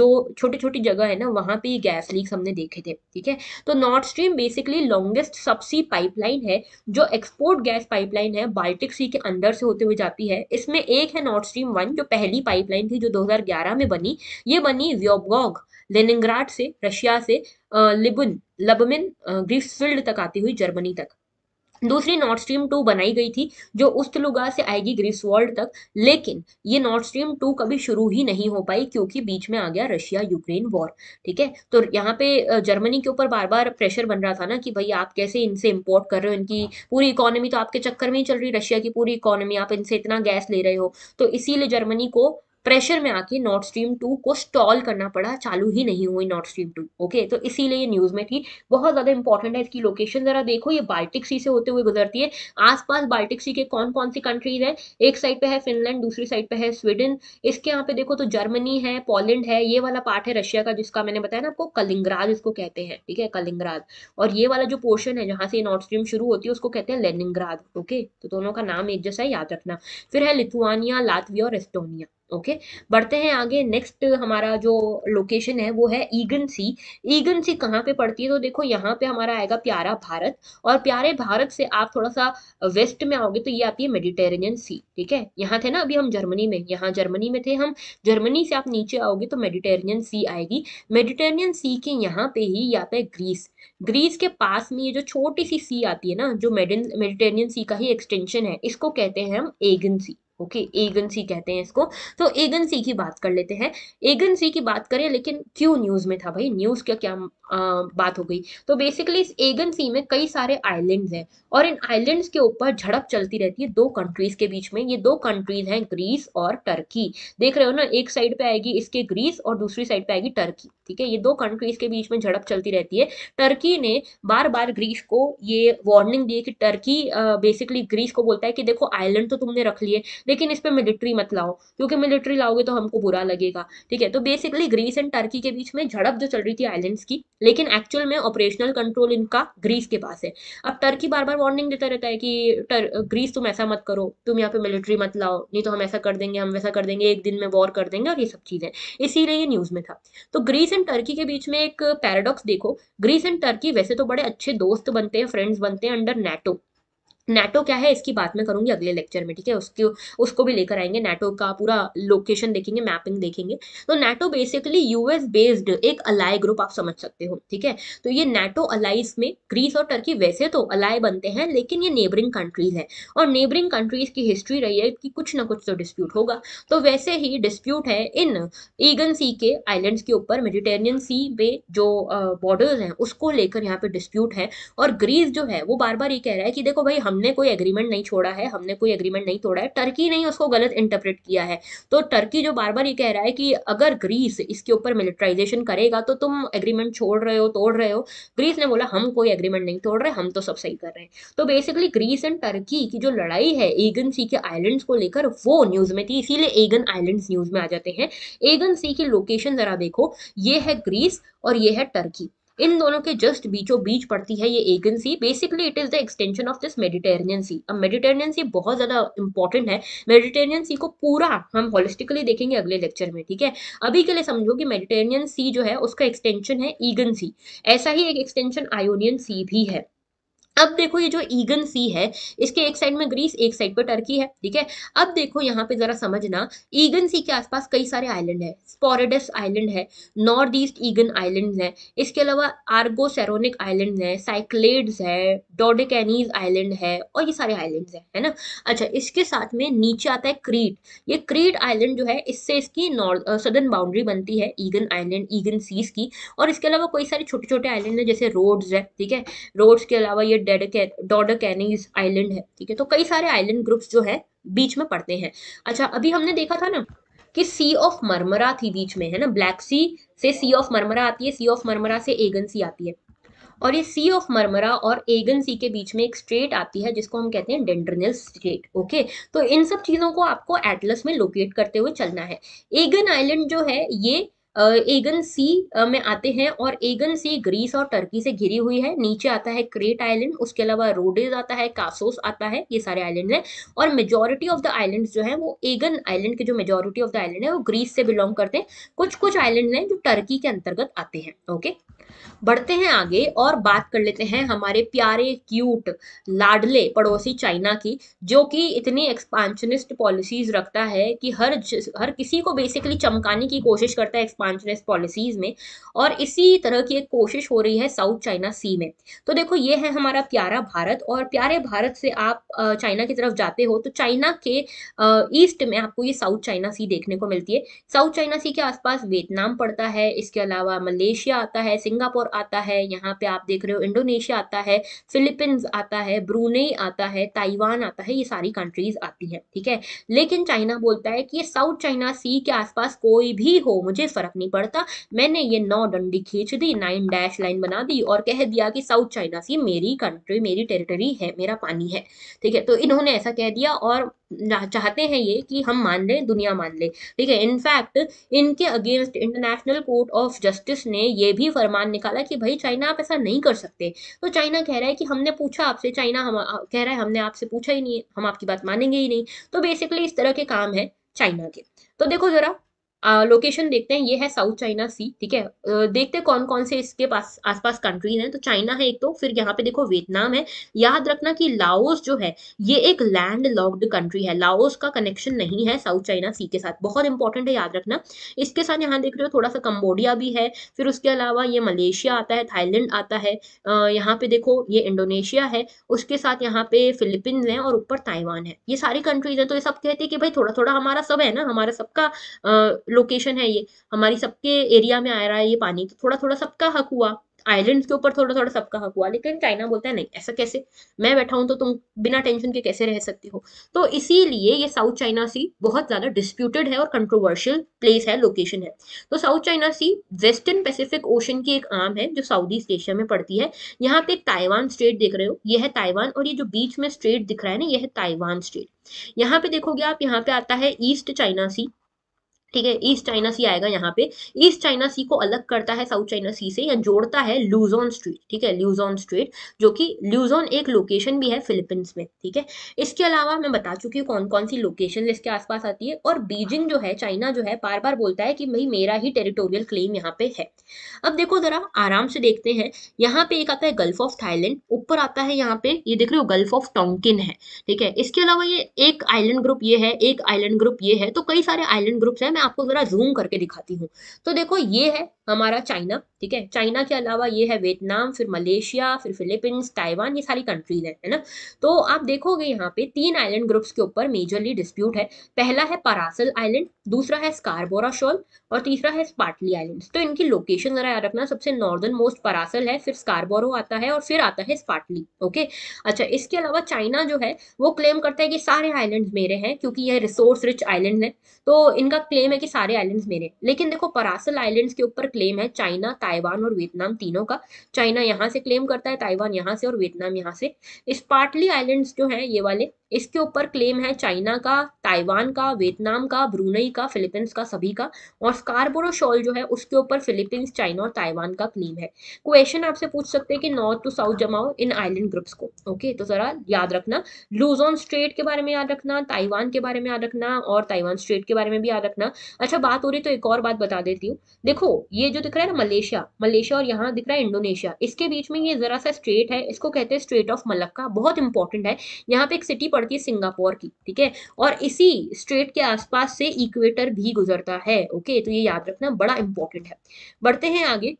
S1: जो छोटी छोटी जगह है ना वहां पे गैस लीक हमने देखे थे ठीक है तो north stream basically longest subsea pipeline है जो एक्सपोर्ट गैस पाइपलाइन है बाल्टिक सी के अंदर से होते हुए जाती है इसमें एक है नॉर्थ स्ट्रीम वन जो पहली पाइपलाइन थी जो 2011 में बनी ये बनी व्योबगॉग लेनिंग्राट से रशिया से लिबुन लबमिन ग्रीफ्सफील्ड तक आती हुई जर्मनी तक दूसरी नॉर्थ स्ट्रीम टू बनाई गई थी जो उस्तलुगा से आएगी ग्रीसवर्ल्ड तक लेकिन ये नॉर्थ स्ट्रीम टू कभी शुरू ही नहीं हो पाई क्योंकि बीच में आ गया रशिया यूक्रेन वॉर ठीक है तो यहाँ पे जर्मनी के ऊपर बार बार प्रेशर बन रहा था ना कि भाई आप कैसे इनसे इम्पोर्ट कर रहे हो इनकी पूरी इकोनॉमी तो आपके चक्कर में ही चल रही रशिया की पूरी इकोनॉमी आप इनसे इतना गैस ले रहे हो तो इसीलिए जर्मनी को प्रेशर में आके नॉर्थ स्ट्रीम टू को स्टॉल करना पड़ा चालू ही नहीं हुई नॉर्थ स्ट्रीम टू ओके तो इसीलिए ये न्यूज़ में थी बहुत ज़्यादा इंपॉर्टेंट है इसकी लोकेशन ज़रा देखो ये बाल्टिक सी से होते हुए गुजरती है आसपास बाल्टिक सी के कौन कौन सी कंट्रीज हैं एक साइड पे है फिनलैंड दूसरी साइड पे है स्वीडन इसके यहाँ पे देखो तो जर्मनी है पोलैंड है ये वाला पार्ट है रशिया का जिसका मैंने बताया ना आपको कलिंगराज इसको कहते हैं ठीक है कलिंगराज और ये वाला जो पोर्शन है जहाँ से नॉर्थ स्ट्रीम शुरू होती है उसको कहते हैं लेनिंग्राज ओके तो दोनों का नाम एक जैसा याद रखना फिर है लिथुआनिया लातविया और एस्टोनिया ओके okay? बढ़ते हैं आगे नेक्स्ट हमारा जो लोकेशन है वो है ईगन सी ईगन सी कहाँ पे पड़ती है तो देखो यहाँ पे हमारा आएगा प्यारा भारत और प्यारे भारत से आप थोड़ा सा वेस्ट में आओगे तो ये आती है मेडिटेरेनियन सी ठीक है यहाँ थे ना अभी हम जर्मनी में यहाँ जर्मनी में थे हम जर्मनी से आप नीचे आओगे तो मेडिटेरेनियन सी आएगी मेडिटेरेनियन सी के यहाँ पे ही यहाँ पे ग्रीस ग्रीस के पास में ये जो छोटी सी सी आती है ना जो मेडिटेरेनियन सी का ही एक्सटेंशन है इसको कहते हैं हम एगन सी ओके एगेंसी कहते हैं इसको तो एगेंसी की बात कर लेते हैं एगेंसी की बात करें लेकिन क्यों न्यूज़ में था भाई न्यूज़ क्या क्या आ, बात हो गई तो बेसिकली इस एगेंसी में कई सारे आइलैंड्स हैं और इन आइलैंड्स के ऊपर झड़प चलती रहती है दो कंट्रीज के बीच में ये दो कंट्रीज हैं ग्रीस और टर्की देख रहे हो ना एक साइड पे आएगी इसके ग्रीस और दूसरी साइड पे आएगी टर्की ठीक है ये दो कंट्रीज के बीच में झड़प चलती रहती है टर्की ने बार बार ग्रीस को ये वार्निंग दी कि टर्की बेसिकली ग्रीस को बोलता है कि देखो आइलैंड तो तुमने रख लिए लेकिन इस पर मिलिट्री मत लाओ क्योंकि मिलिट्री लाओगे तो हमको बुरा लगेगा ठीक है तो बेसिकली ग्रीस एंड टर्की के बीच में झड़प जो चल रही थी आइलैंड्स की लेकिन एक्चुअल में ऑपरेशनल कंट्रोल इनका ग्रीस के पास है अब टर्की बार बार वार्निंग देता रहता है कि ग्रीस तुम ऐसा मत करो तुम यहाँ पे मिलिट्री मत लाओ नहीं तो हम ऐसा कर देंगे हम वैसा कर देंगे एक दिन में वॉर कर देंगे और ये सब चीज़ें इसीलिए ये न्यूज़ में था तो ग्रीस एंड टर्की के बीच में एक पैराडॉक्स देखो ग्रीस एंड टर्की वैसे तो बड़े अच्छे दोस्त बनते हैं फ्रेंड्स बनते हैं अंडर नेटो नेटो क्या है इसकी बात मैं करूंगी अगले लेक्चर में ठीक है उसके उसको भी लेकर आएंगे नेटो का पूरा लोकेशन देखेंगे मैपिंग देखेंगे तो नेटो बेसिकली यूएस बेस्ड एक अलाय ग्रुप आप समझ सकते हो ठीक है तो ये नेटो अलाइज में ग्रीस और टर्की वैसे तो अलाय बनते हैं लेकिन ये नेबरिंग कंट्रीज है और नेबरिंग कंट्रीज की हिस्ट्री रही है कि कुछ ना कुछ तो डिस्प्यूट होगा तो वैसे ही डिस्प्यूट है इन ईगन सी के आईलैंड के ऊपर मेडिटेरियन सी में जो बॉर्डर्स हैं उसको लेकर यहाँ पे डिस्प्यूट है और ग्रीस जो है वो बार बार ये कह रहा है कि देखो भाई हमने कोई एग्रीमेंट नहीं छोड़ा है हमने कोई एग्रीमेंट नहीं तोड़ा है टर्की ने उसको गलत इंटरप्रेट किया है तो टर्की जो बार बार ये कह रहा है कि अगर ग्रीस इसके ऊपर मिलिट्राइजेशन करेगा तो तुम एग्रीमेंट छोड़ रहे हो तोड़ रहे हो ग्रीस ने बोला हम कोई एग्रीमेंट नहीं तोड़ रहे हम तो सब सही कर रहे हैं तो बेसिकली ग्रीस एंड टर्की की जो लड़ाई है एगन सी के आइलैंड्स को लेकर वो न्यूज में थी इसीलिए एगन आइलैंड्स न्यूज में आ जाते हैं एगन सी की लोकेशन जरा देखो ये है ग्रीस और ये है टर्की इन दोनों के जस्ट बीचों बीच पड़ती है ये Aegean sea basically it is the extension of this Mediterranean sea अब मेडिटेरियन सी बहुत ज़्यादा इंपॉर्टेंट है मेडिटेरियन सी को पूरा हम होलिस्टिकली देखेंगे अगले लेक्चर में ठीक है अभी के लिए समझो कि मेडिटेरियन सी जो है उसका एक्सटेंशन है ईगन सी ऐसा ही एक एक्सटेंशन आयोनियन सी भी है अब देखो ये जो ईगन सी है इसके एक साइड में ग्रीस एक साइड पर टर्की है ठीक है अब देखो यहाँ पे जरा समझना ईगन सी के आसपास कई सारे आइलैंड है स्पोरेडस आइलैंड है नॉर्थ ईस्ट ईगन आइलैंड है इसके अलावा आर्गो सेरोनिक आइलैंड है साइक्लेड्स है डोडेकैनीज आइलैंड है और ये सारे आइलैंड है है ना अच्छा इसके साथ में नीचे आता है क्रीट ये क्रीट आइलैंड जो है इससे इसकी नॉर्थ सदर्न बाउंड्री बनती है ईगन आइलैंड ईगन सीज की और इसके अलावा कई सारे छोटे छोटे आइलैंड है जैसे रोड्स है ठीक है रोड्स के अलावा ये डॉडोकैनीज आइलैंड है ठीक है तो कई सारे आइलैंड ग्रुप्स जो है बीच में पड़ते हैं अच्छा अभी हमने देखा था ना कि सी ऑफ मरमरा थी बीच में है ना ब्लैक सी से सी ऑफ मरमरा आती है सी ऑफ मरमरा से एगन सी आती है और ये सी ऑफ मरमरा और एगन सी के बीच में एक स्ट्रेट आती है जिसको हम कहते हैं डेंड्रनल स्ट्रेट ओके तो इन सब चीज़ों को आपको एटलस में लोकेट करते हुए चलना है एगन आइलैंड जो है ये एगन सी में आते हैं और एगन सी ग्रीस और टर्की से घिरी हुई है नीचे आता है क्रेट आइलैंड उसके अलावा रोडेज आता है कासोस आता है ये सारे आइलैंड हैं और मेजोरिटी ऑफ द आइलैंड जो है वो एगन आइलैंड के जो मेजोरिटी ऑफ द आइलैंड है वो ग्रीस से बिलोंग करते हैं कुछ कुछ आइलैंड हैं जो टर्की के अंतर्गत आते हैं ओके बढ़ते हैं आगे और बात कर लेते हैं हमारे प्यारे क्यूट लाडले पड़ोसी चाइना की जो कि इतनी एक्सपांशनिस्ट पॉलिसीज रखता है कि हर हर किसी को बेसिकली चमकाने की कोशिश करता है एक्सपांशनिस्ट पॉलिसीज में और इसी तरह की एक कोशिश हो रही है साउथ चाइना सी में तो देखो ये है हमारा प्यारा भारत और प्यारे भारत से आप चाइना की तरफ जाते हो तो चाइना के ईस्ट में आपको ये साउथ चाइना सी देखने को मिलती है साउथ चाइना सी के आसपास वियतनाम पड़ता है इसके अलावा मलेशिया आता है सिंगापुर सिंगापुर आता है यहाँ पे आप देख रहे हो इंडोनेशिया आता है फिलीपींस आता है ब्रूनेई आता है ताइवान आता है ये सारी कंट्रीज आती है ठीक है लेकिन चाइना बोलता है कि ये साउथ चाइना सी के आसपास कोई भी हो मुझे फर्क नहीं पड़ता मैंने ये नौ डंडी खींच दी नाइन डैश लाइन बना दी और कह दिया कि साउथ चाइना सी मेरी कंट्री मेरी टेरिटरी है मेरा पानी है ठीक है तो इन्होंने ऐसा कह दिया और चाहते हैं ये कि हम मान लें दुनिया मान ले ठीक है इनफैक्ट इनके against international court of justice ने ये भी फरमान निकाला कि भाई चाइना आप ऐसा नहीं कर सकते तो चाइना कह रहा है कि हमने पूछा आपसे चाइना हम कह रहा है हमने आपसे पूछा ही नहीं हम आपकी बात मानेंगे ही नहीं तो बेसिकली इस तरह के काम है चाइना के तो देखो जरा लोकेशन देखते हैं ये है साउथ चाइना सी ठीक है देखते हैं कौन कौन से इसके पास आसपास कंट्रीज हैं तो चाइना है एक तो फिर यहाँ पे देखो वियतनाम है याद रखना कि लाओस जो है ये एक लैंड लॉक्ड कंट्री है लाओस का कनेक्शन नहीं है साउथ चाइना सी के साथ बहुत इंपॉर्टेंट है याद रखना इसके साथ यहाँ देख रहे हो थोड़ा सा कम्बोडिया भी है फिर उसके अलावा ये मलेशिया आता है थाईलैंड आता है यहाँ पे देखो ये इंडोनेशिया है उसके साथ यहाँ पे फिलिपींस है और ऊपर ताइवान है ये सारी कंट्रीज है तो ये सब कहते हैं कि भाई थोड़ा थोड़ा हमारा सब है ना हमारा सबका लोकेशन है ये हमारी सबके एरिया में आ रहा है ये पानी तो थोड़ा थोड़ा सबका हक हुआ आइलैंड के ऊपर थोड़ा थोड़ा सबका हक हुआ लेकिन चाइना बोलता है नहीं ऐसा कैसे मैं बैठा हूं तो तुम बिना टेंशन के कैसे रह सकते हो तो इसीलिए ये साउथ चाइना सी बहुत ज्यादा डिस्प्यूटेड है और कंट्रोवर्शियल प्लेस है लोकेशन है तो South China sea western Pacific ocean की एक आम है जो साउथ ईस्ट एशिया में पड़ती है यहाँ पे ताइवान स्टेट देख रहे हो यह है ताइवान और ये जो बीच में स्ट्रेट दिख रहा है ना यह है ताइवान स्टेट यहाँ पे देखोगे आप यहाँ पे आता है ईस्ट चाइना सी ठीक है ईस्ट चाइना सी आएगा यहाँ पे ईस्ट चाइना सी को अलग करता है साउथ चाइना सी से या जोड़ता है ल्यूजोन स्ट्रीट ठीक है ल्यूजोन स्ट्रीट जो कि ल्यूजोन एक लोकेशन भी है फिलीपींस में ठीक है इसके अलावा मैं बता चुकी हूँ कौन कौन सी लोकेशन इसके आसपास आती है और बीजिंग जो है चाइना जो है बार बार बोलता है कि भाई मेरा ही टेरिटोरियल क्लेम यहाँ पे है अब देखो जरा आराम से देखते हैं यहाँ पे एक आता है गल्फ ऑफ थाईलैंड ऊपर आता है यहाँ पे ये देख रहे हो गल्फ ऑफ टोंकिन है ठीक है इसके अलावा ये एक आईलैंड ग्रुप ये है एक आईलैंड ग्रुप ये है तो कई सारे आईलैंड ग्रुप्स हैं मैं आपको ज़रा जूम करके दिखाती हूँ तो देखो ये है हमारा चाइना ठीक है चाइना के अलावा ये है वियतनाम फिर मलेशिया फिर फिलीपींस ताइवान ये सारी कंट्रीज हैं है ना तो आप देखोगे यहाँ पे तीन आइलैंड ग्रुप्स के ऊपर मेजरली डिस्प्यूट है पहला है परासल आइलैंड दूसरा है स्कारबोरा शॉल और तीसरा है स्पार्टली आइलैंड तो इनकी लोकेशन जरा याद रखना सबसे नॉर्दर्न मोस्ट परासल है फिर स्कारबोरो आता है और फिर आता है स्पार्टली ओके अच्छा इसके अलावा चाइना जो है वो क्लेम करता है कि सारे आइलैंड मेरे हैं क्योंकि यह रिसोर्स रिच आइलैंड है तो इनका क्लेम है कि सारे आइलैंड मेरे लेकिन देखो परासल आइलैंड के ऊपर क्लेम है चाइना ताइवान और वियतनाम तीनों का चाइना यहाँ से क्लेम करता है ताइवान यहाँ से और वियतनाम यहाँ से इस पार्टली आइलैंड्स जो है ये वाले इसके ऊपर क्लेम है चाइना का ताइवान का वियतनाम का ब्रूनई का फिलीपींस का सभी का और स्कारबोरो शॉल जो है उसके ऊपर फिलीपींस चाइना और ताइवान का क्लेम है क्वेश्चन आपसे पूछ सकते हैं कि नॉर्थ टू साउथ जमाओ इन आइलैंड ग्रुप्स को ओके तो ज़रा याद रखना लूजोन स्ट्रेट के बारे में याद रखना ताइवान के बारे में याद रखना और ताइवान स्ट्रेट के बारे में भी याद रखना अच्छा बात हो रही तो एक और बात बता देती हूँ देखो ये जो दिख रहा है ना मलेशिया मलेशिया और यहाँ दिख रहा है इंडोनेशिया इसके बीच में ये ज़रा सा स्ट्रेट है इसको कहते हैं स्ट्रेट ऑफ मलक्का बहुत इंपॉर्टेंट है यहाँ पे एक सिटी पड़ पड़ती है सिंगापुर की ठीक है और इसी स्ट्रेट के आसपास से इक्वेटर भी गुजरता है ओके तो ये याद रखना बड़ा इंपॉर्टेंट है बढ़ते हैं आगे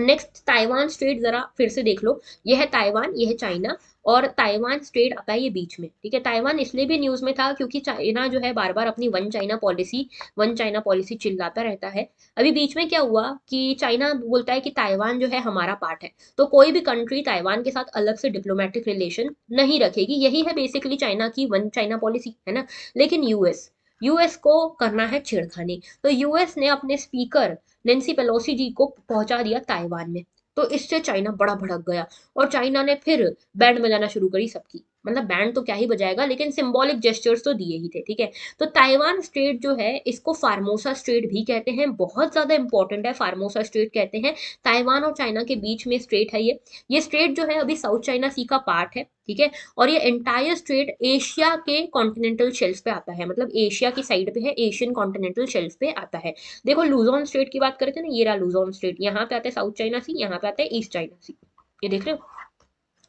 S1: नेक्स्ट ताइवान स्ट्रेट जरा फिर से देख लो यह है ताइवान यह है चाइना और ताइवान स्ट्रेट आता है ये बीच में ठीक है ताइवान इसलिए भी न्यूज़ में था क्योंकि चाइना जो है बार बार अपनी one China policy one China policy चिल्लाता रहता है अभी बीच में क्या हुआ कि चाइना बोलता है कि ताइवान जो है हमारा पार्ट है तो कोई भी कंट्री ताइवान के साथ अलग से डिप्लोमेटिक रिलेशन नहीं रखेगी यही है बेसिकली चाइना की वन चाइना पॉलिसी है ना लेकिन यूएस यूएस को करना है छेड़खानी तो यूएस ने अपने स्पीकर नेंसी पेलोसी जी को पहुंचा दिया ताइवान में तो इससे चाइना बड़ा भड़क गया और चाइना ने फिर बैंड बजाना शुरू करी सबकी मतलब बैंड तो क्या ही बजाएगा लेकिन सिम्बॉलिक जेस्टर्स तो दिए ही थे ठीक है तो ताइवान स्टेट जो है इसको फार्मोसा स्टेट भी कहते हैं बहुत ज़्यादा इंपॉर्टेंट है फार्मोसा स्टेट कहते हैं ताइवान और चाइना के बीच में स्टेट है ये ये स्टेट जो है अभी साउथ चाइना सी का पार्ट है ठीक है और ये एंटायर स्टेट एशिया के कॉन्टिनेंटल शेल्फ पे आता है मतलब एशिया की साइड पे है एशियन कॉन्टिनेंटल शेल्फ पे आता है देखो लूजोन स्टेट की बात करते तो थे ना ये रहा लूजोन स्टेट यहाँ पे आता है साउथ चाइना सी यहाँ पे आता है ईस्ट चाइना सी ये देख रहे हो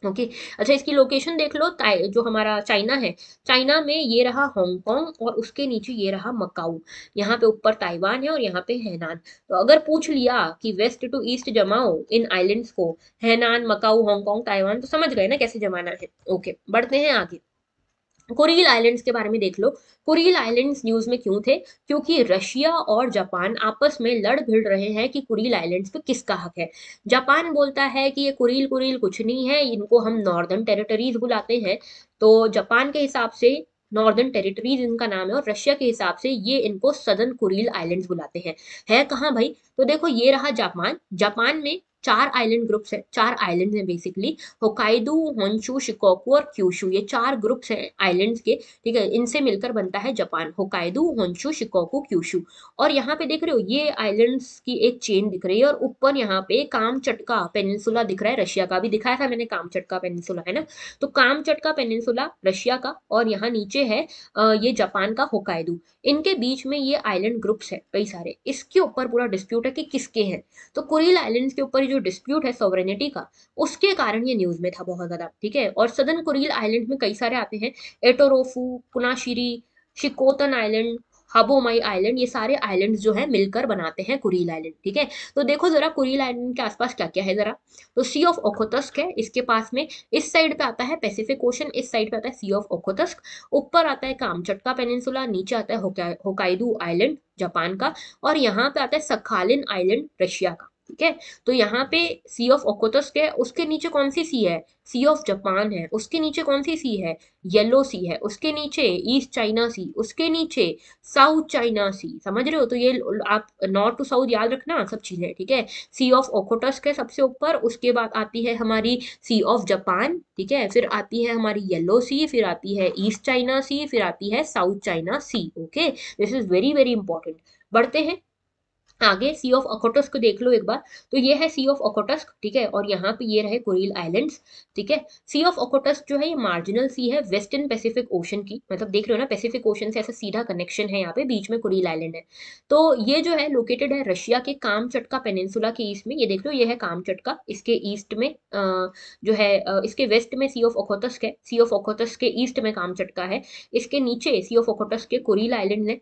S1: ओके okay. अच्छा इसकी लोकेशन देख लो जो हमारा चाइना है चाइना में ये रहा हांगकांग और उसके नीचे ये रहा मकाऊ यहाँ पे ऊपर ताइवान है और यहाँ पे हैनान तो अगर पूछ लिया कि वेस्ट टू ईस्ट जमाओ इन आइलैंड्स को हैनान मकाऊ हांगकांग ताइवान तो समझ गए ना कैसे जमाना है ओके okay. बढ़ते हैं आगे कुरील आइलैंड्स के बारे में देख लो कुरील आइलैंड्स न्यूज में क्यों थे क्योंकि रशिया और जापान आपस में लड़ भिड़ रहे हैं कि कुरील आइलैंड्स पे किसका हक है जापान बोलता है कि ये कुरील कुरील कुछ नहीं है इनको हम नॉर्दर्न टेरिटरीज बुलाते हैं तो जापान के हिसाब से नॉर्दर्न टेरिटरीज इनका नाम है और रशिया के हिसाब से ये इनको सदर्न कुरील आइलैंड्स बुलाते हैं है कहाँ भाई तो देखो ये रहा जापान जापान में चार आइलैंड ग्रुप्स है चार आइलैंड हैं बेसिकली होकाइदू होन्शू शिकोकू और क्यूशू ये चार ग्रुप्स हैं आइलैंड्स के ठीक है इनसे मिलकर बनता है Japan Hokkaido Honshu Shikoku Kyushu और यहाँ पे देख रहे हो ये आइलैंड्स की एक चेन दिख रही है और ऊपर यहाँ पे काम चटका पेनिनसुला दिख रहा है रशिया का भी दिखाया था मैंने काम चटका पेनिनसुला है ना तो काम चटका पेनिनसुला रशिया का और यहाँ नीचे है ये जापान का होकाइदू इनके बीच में ये आइलैंड ग्रुप्स है कई सारे इसके ऊपर पूरा डिस्प्यूट है कि किसके हैं तो कुरिल आइलैंड के ऊपर जो जो डिस्प्यूट है सोवरेनिटी का उसके कारण ये न्यूज़ में था बहुत ज़्यादा ठीक है और सदन कुरील आइलैंड में कई सारे आते हैं एटोरोफू पुनाशिरी शिकोतन आइलैंड हाबोमाई आइलैंड ये सारे आइलैंड्स जो है मिलकर बनाते हैं कुरील आइलैंड ठीक है तो देखो जरा कुरील आइलैंड के आसपास क्या क्या है जरा तो सी ऑफ ओखोतस्क है इसके पास में इस साइड पे आता है पैसिफिक ओशन इस साइड पे आता है सी ऑफ ओखोतस्क ऊपर आता है कामचटका पेनिनसुला नीचे आता है होकाइडू आइलैंड जापान का और यहाँ पे आता है सखालिन आइलैंड रशिया का ठीक है तो यहाँ पे सी ऑफ ओकोतस्क है उसके नीचे कौन सी सी है सी ऑफ जापान है उसके नीचे कौन सी सी है येलो सी है उसके नीचे ईस्ट चाइना सी उसके नीचे साउथ चाइना सी समझ रहे हो तो ये आप नॉर्थ टू साउथ याद रखना सब चीज़ें ठीक है सी ऑफ ओकोटस्क है सबसे ऊपर उसके बाद आती है हमारी सी ऑफ जापान ठीक है फिर आती है हमारी येलो सी फिर आती है ईस्ट चाइना सी फिर आती है south China sea okay this is very very important बढ़ते हैं आगे सी ऑफ अकोटस्क को देख लो एक बार तो ये है सी ऑफ अकोटस्क ठीक है और यहाँ पे ये रहे कोरिल आइलैंड्स ठीक है सी ऑफ अकोटस्क जो है ये मार्जिनल सी है वेस्टर्न पैसिफिक ओशन की मतलब देख रहे हो ना पैसिफिक ओशन से ऐसा सीधा कनेक्शन है यहाँ पे बीच में कुरील आइलैंड है तो ये जो है लोकेटेड है रशिया के कामचटका पेनिनसुला के ईस्ट में ये देख लो ये है कामचटका इसके ईस्ट में जो है इसके वेस्ट में सी ऑफ अकोटस्क है सी ऑफ अकोटस्क के ईस्ट में कामचटका है इसके नीचे सी ऑफ अकोटस्क के कुरील आइलैंड है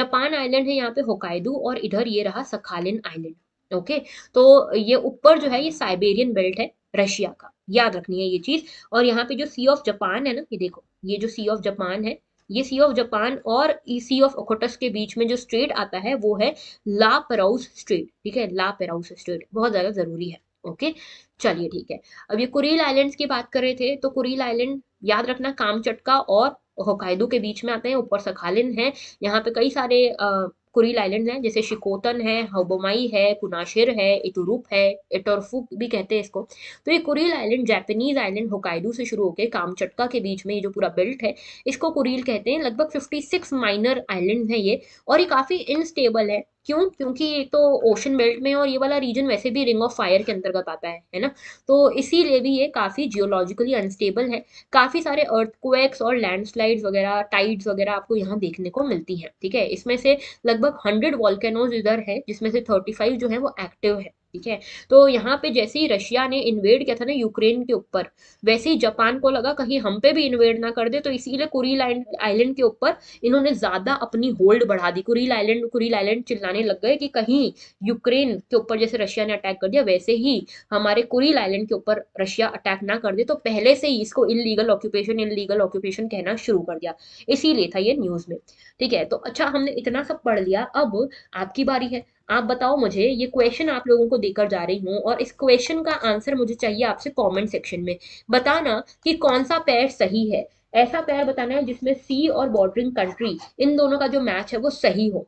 S1: जापान आइलैंड है यहाँ पे होकायदू और इधर ये रहा रहा सखालिन आइलैंड ओके तो ये ऊपर जो है ये साइबेरियन बेल्ट है रशिया का याद रखनी है ये चीज और यहाँ पे जो सी ऑफ जापान है ना ये देखो ये जो सी ऑफ जापान है ये सी ऑफ जापान और सी ऑफ ओकोटस के बीच में जो स्ट्रेट आता है वो है ला पेराउस स्ट्रेट ठीक है ला पेराउस स्ट्रेट बहुत ज्यादा जरूरी है ओके चलिए ठीक है अब ये कुरील आइलैंड्स की बात कर रहे थे तो कुरील आइलैंड याद रखना कामचटका और होकायदो के बीच में आते हैं ऊपर सखालिन है यहाँ पे कई सारे आ, कुरील आइलैंड हैं जैसे शिकोतन है हबोमाई है कुनाशिर है इटुरुप है इटोरफू भी कहते हैं इसको तो ये Kuril island Japanese island Hokkaido से शुरू होकर कामचटका के बीच में ये जो पूरा बेल्ट है इसको कुरील कहते हैं लगभग फिफ्टी सिक्स माइनर आइलैंड है ये और ये काफ़ी इनस्टेबल है क्यों क्योंकि ये तो ओशन बेल्ट में और ये वाला रीजन वैसे भी रिंग ऑफ फायर के अंतर्गत आता है है ना तो इसीलिए भी ये काफ़ी जियोलॉजिकली अनस्टेबल है काफ़ी सारे अर्थक्वेक्स और लैंडस्लाइड्स वगैरह टाइड्स वगैरह आपको यहाँ देखने को मिलती हैं ठीक है इसमें से लगभग हंड्रेड वॉल्केनोज इधर है जिसमें से थर्टी फाइव जो है वो एक्टिव है ठीक है तो यहाँ पे जैसे ही रशिया ने इन्वेड किया था ना यूक्रेन के ऊपर वैसे ही जापान को लगा कहीं हम पे भी इन्वेड ना कर दे तो इसीलिए कुरील आइलैंड के ऊपर इन्होंने ज्यादा अपनी होल्ड बढ़ा दी कुरील आइलैंड कुरील आइलैंड चिल्लाने लग गए कि कहीं यूक्रेन के ऊपर जैसे रशिया ने अटैक कर दिया वैसे ही हमारे कुरील आइलैंड के ऊपर रशिया अटैक ना कर दे तो पहले से ही इसको इनलीगल ऑक्यूपेशन इनलीगल ऑक्यूपेशन कहना शुरू कर दिया इसीलिए था ये न्यूज में ठीक है तो अच्छा हमने इतना सब पढ़ लिया अब आपकी बारी है आप बताओ मुझे ये क्वेश्चन आप लोगों को देकर जा रही हूँ और इस क्वेश्चन का आंसर मुझे चाहिए आपसे कमेंट सेक्शन में बताना कि कौन सा पैर सही है ऐसा पैर बताना है जिसमें सी और बॉर्डरिंग कंट्री इन दोनों का जो मैच है वो सही हो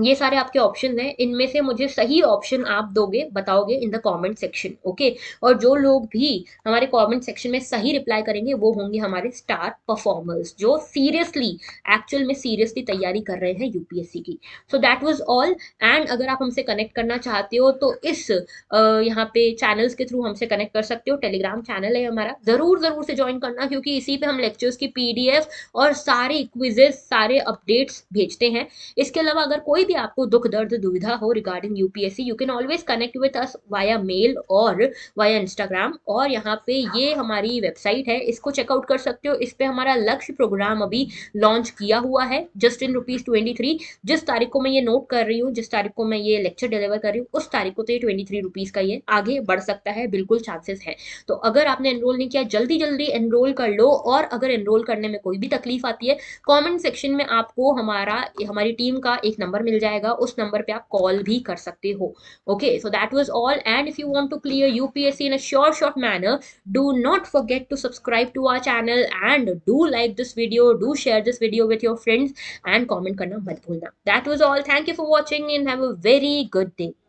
S1: ये सारे आपके ऑप्शन हैं इनमें से मुझे सही ऑप्शन आप दोगे बताओगे in the comment section okay और जो लोग भी हमारे कमेंट सेक्शन में सही रिप्लाई करेंगे वो होंगे हमारे स्टार परफॉर्मर्स जो सीरियसली एक्चुअल में सीरियसली तैयारी कर रहे हैं यूपीएससी की so that was all and अगर आप हमसे कनेक्ट करना चाहते हो तो इस यहाँ पे चैनल्स के थ्रू हमसे कनेक्ट कर सकते हो टेलीग्राम चैनल है हमारा ज़रूर ज़रूर से ज्वाइन करना क्योंकि इसी पर हम लेक्चर्स की पी और सारे क्विजेस सारे अपडेट्स भेजते हैं इसके अलावा अगर कोई कोई भी आपको दुख दर्द दुविधा हो regarding UPSC you can always connect with us via mail और वाया इंस्टाग्राम और यहाँ पे ये हमारी वेबसाइट है इसको चेकआउट कर सकते हो इस पर हमारा लक्ष्य प्रोग्राम अभी लॉन्च किया हुआ है just in rupees twenty three जिस तारीख को मैं ये नोट कर रही हूँ जिस तारीख को मैं ये लेक्चर डिलीवर कर रही हूँ उस तारीख को तो ये ट्वेंटी थ्री रुपीज़ का ये आगे बढ़ सकता है बिल्कुल चांसेस है तो अगर आपने एनरोल नहीं किया जल्दी जल्दी एनरोल कर लो और अगर एनरोल करने में कोई भी तकलीफ आती है कॉमेंट सेक्शन में आपको हमारा हमारी टीम का एक नंबर मिल जाएगा उस नंबर पे आप कॉल भी कर सकते हो okay so that was all and if you want to clear UPSC in a sure short manner do not forget to subscribe to our channel and do like this video do share this video with your friends and comment करना मत भूलना that was all thank you for watching and have a very good day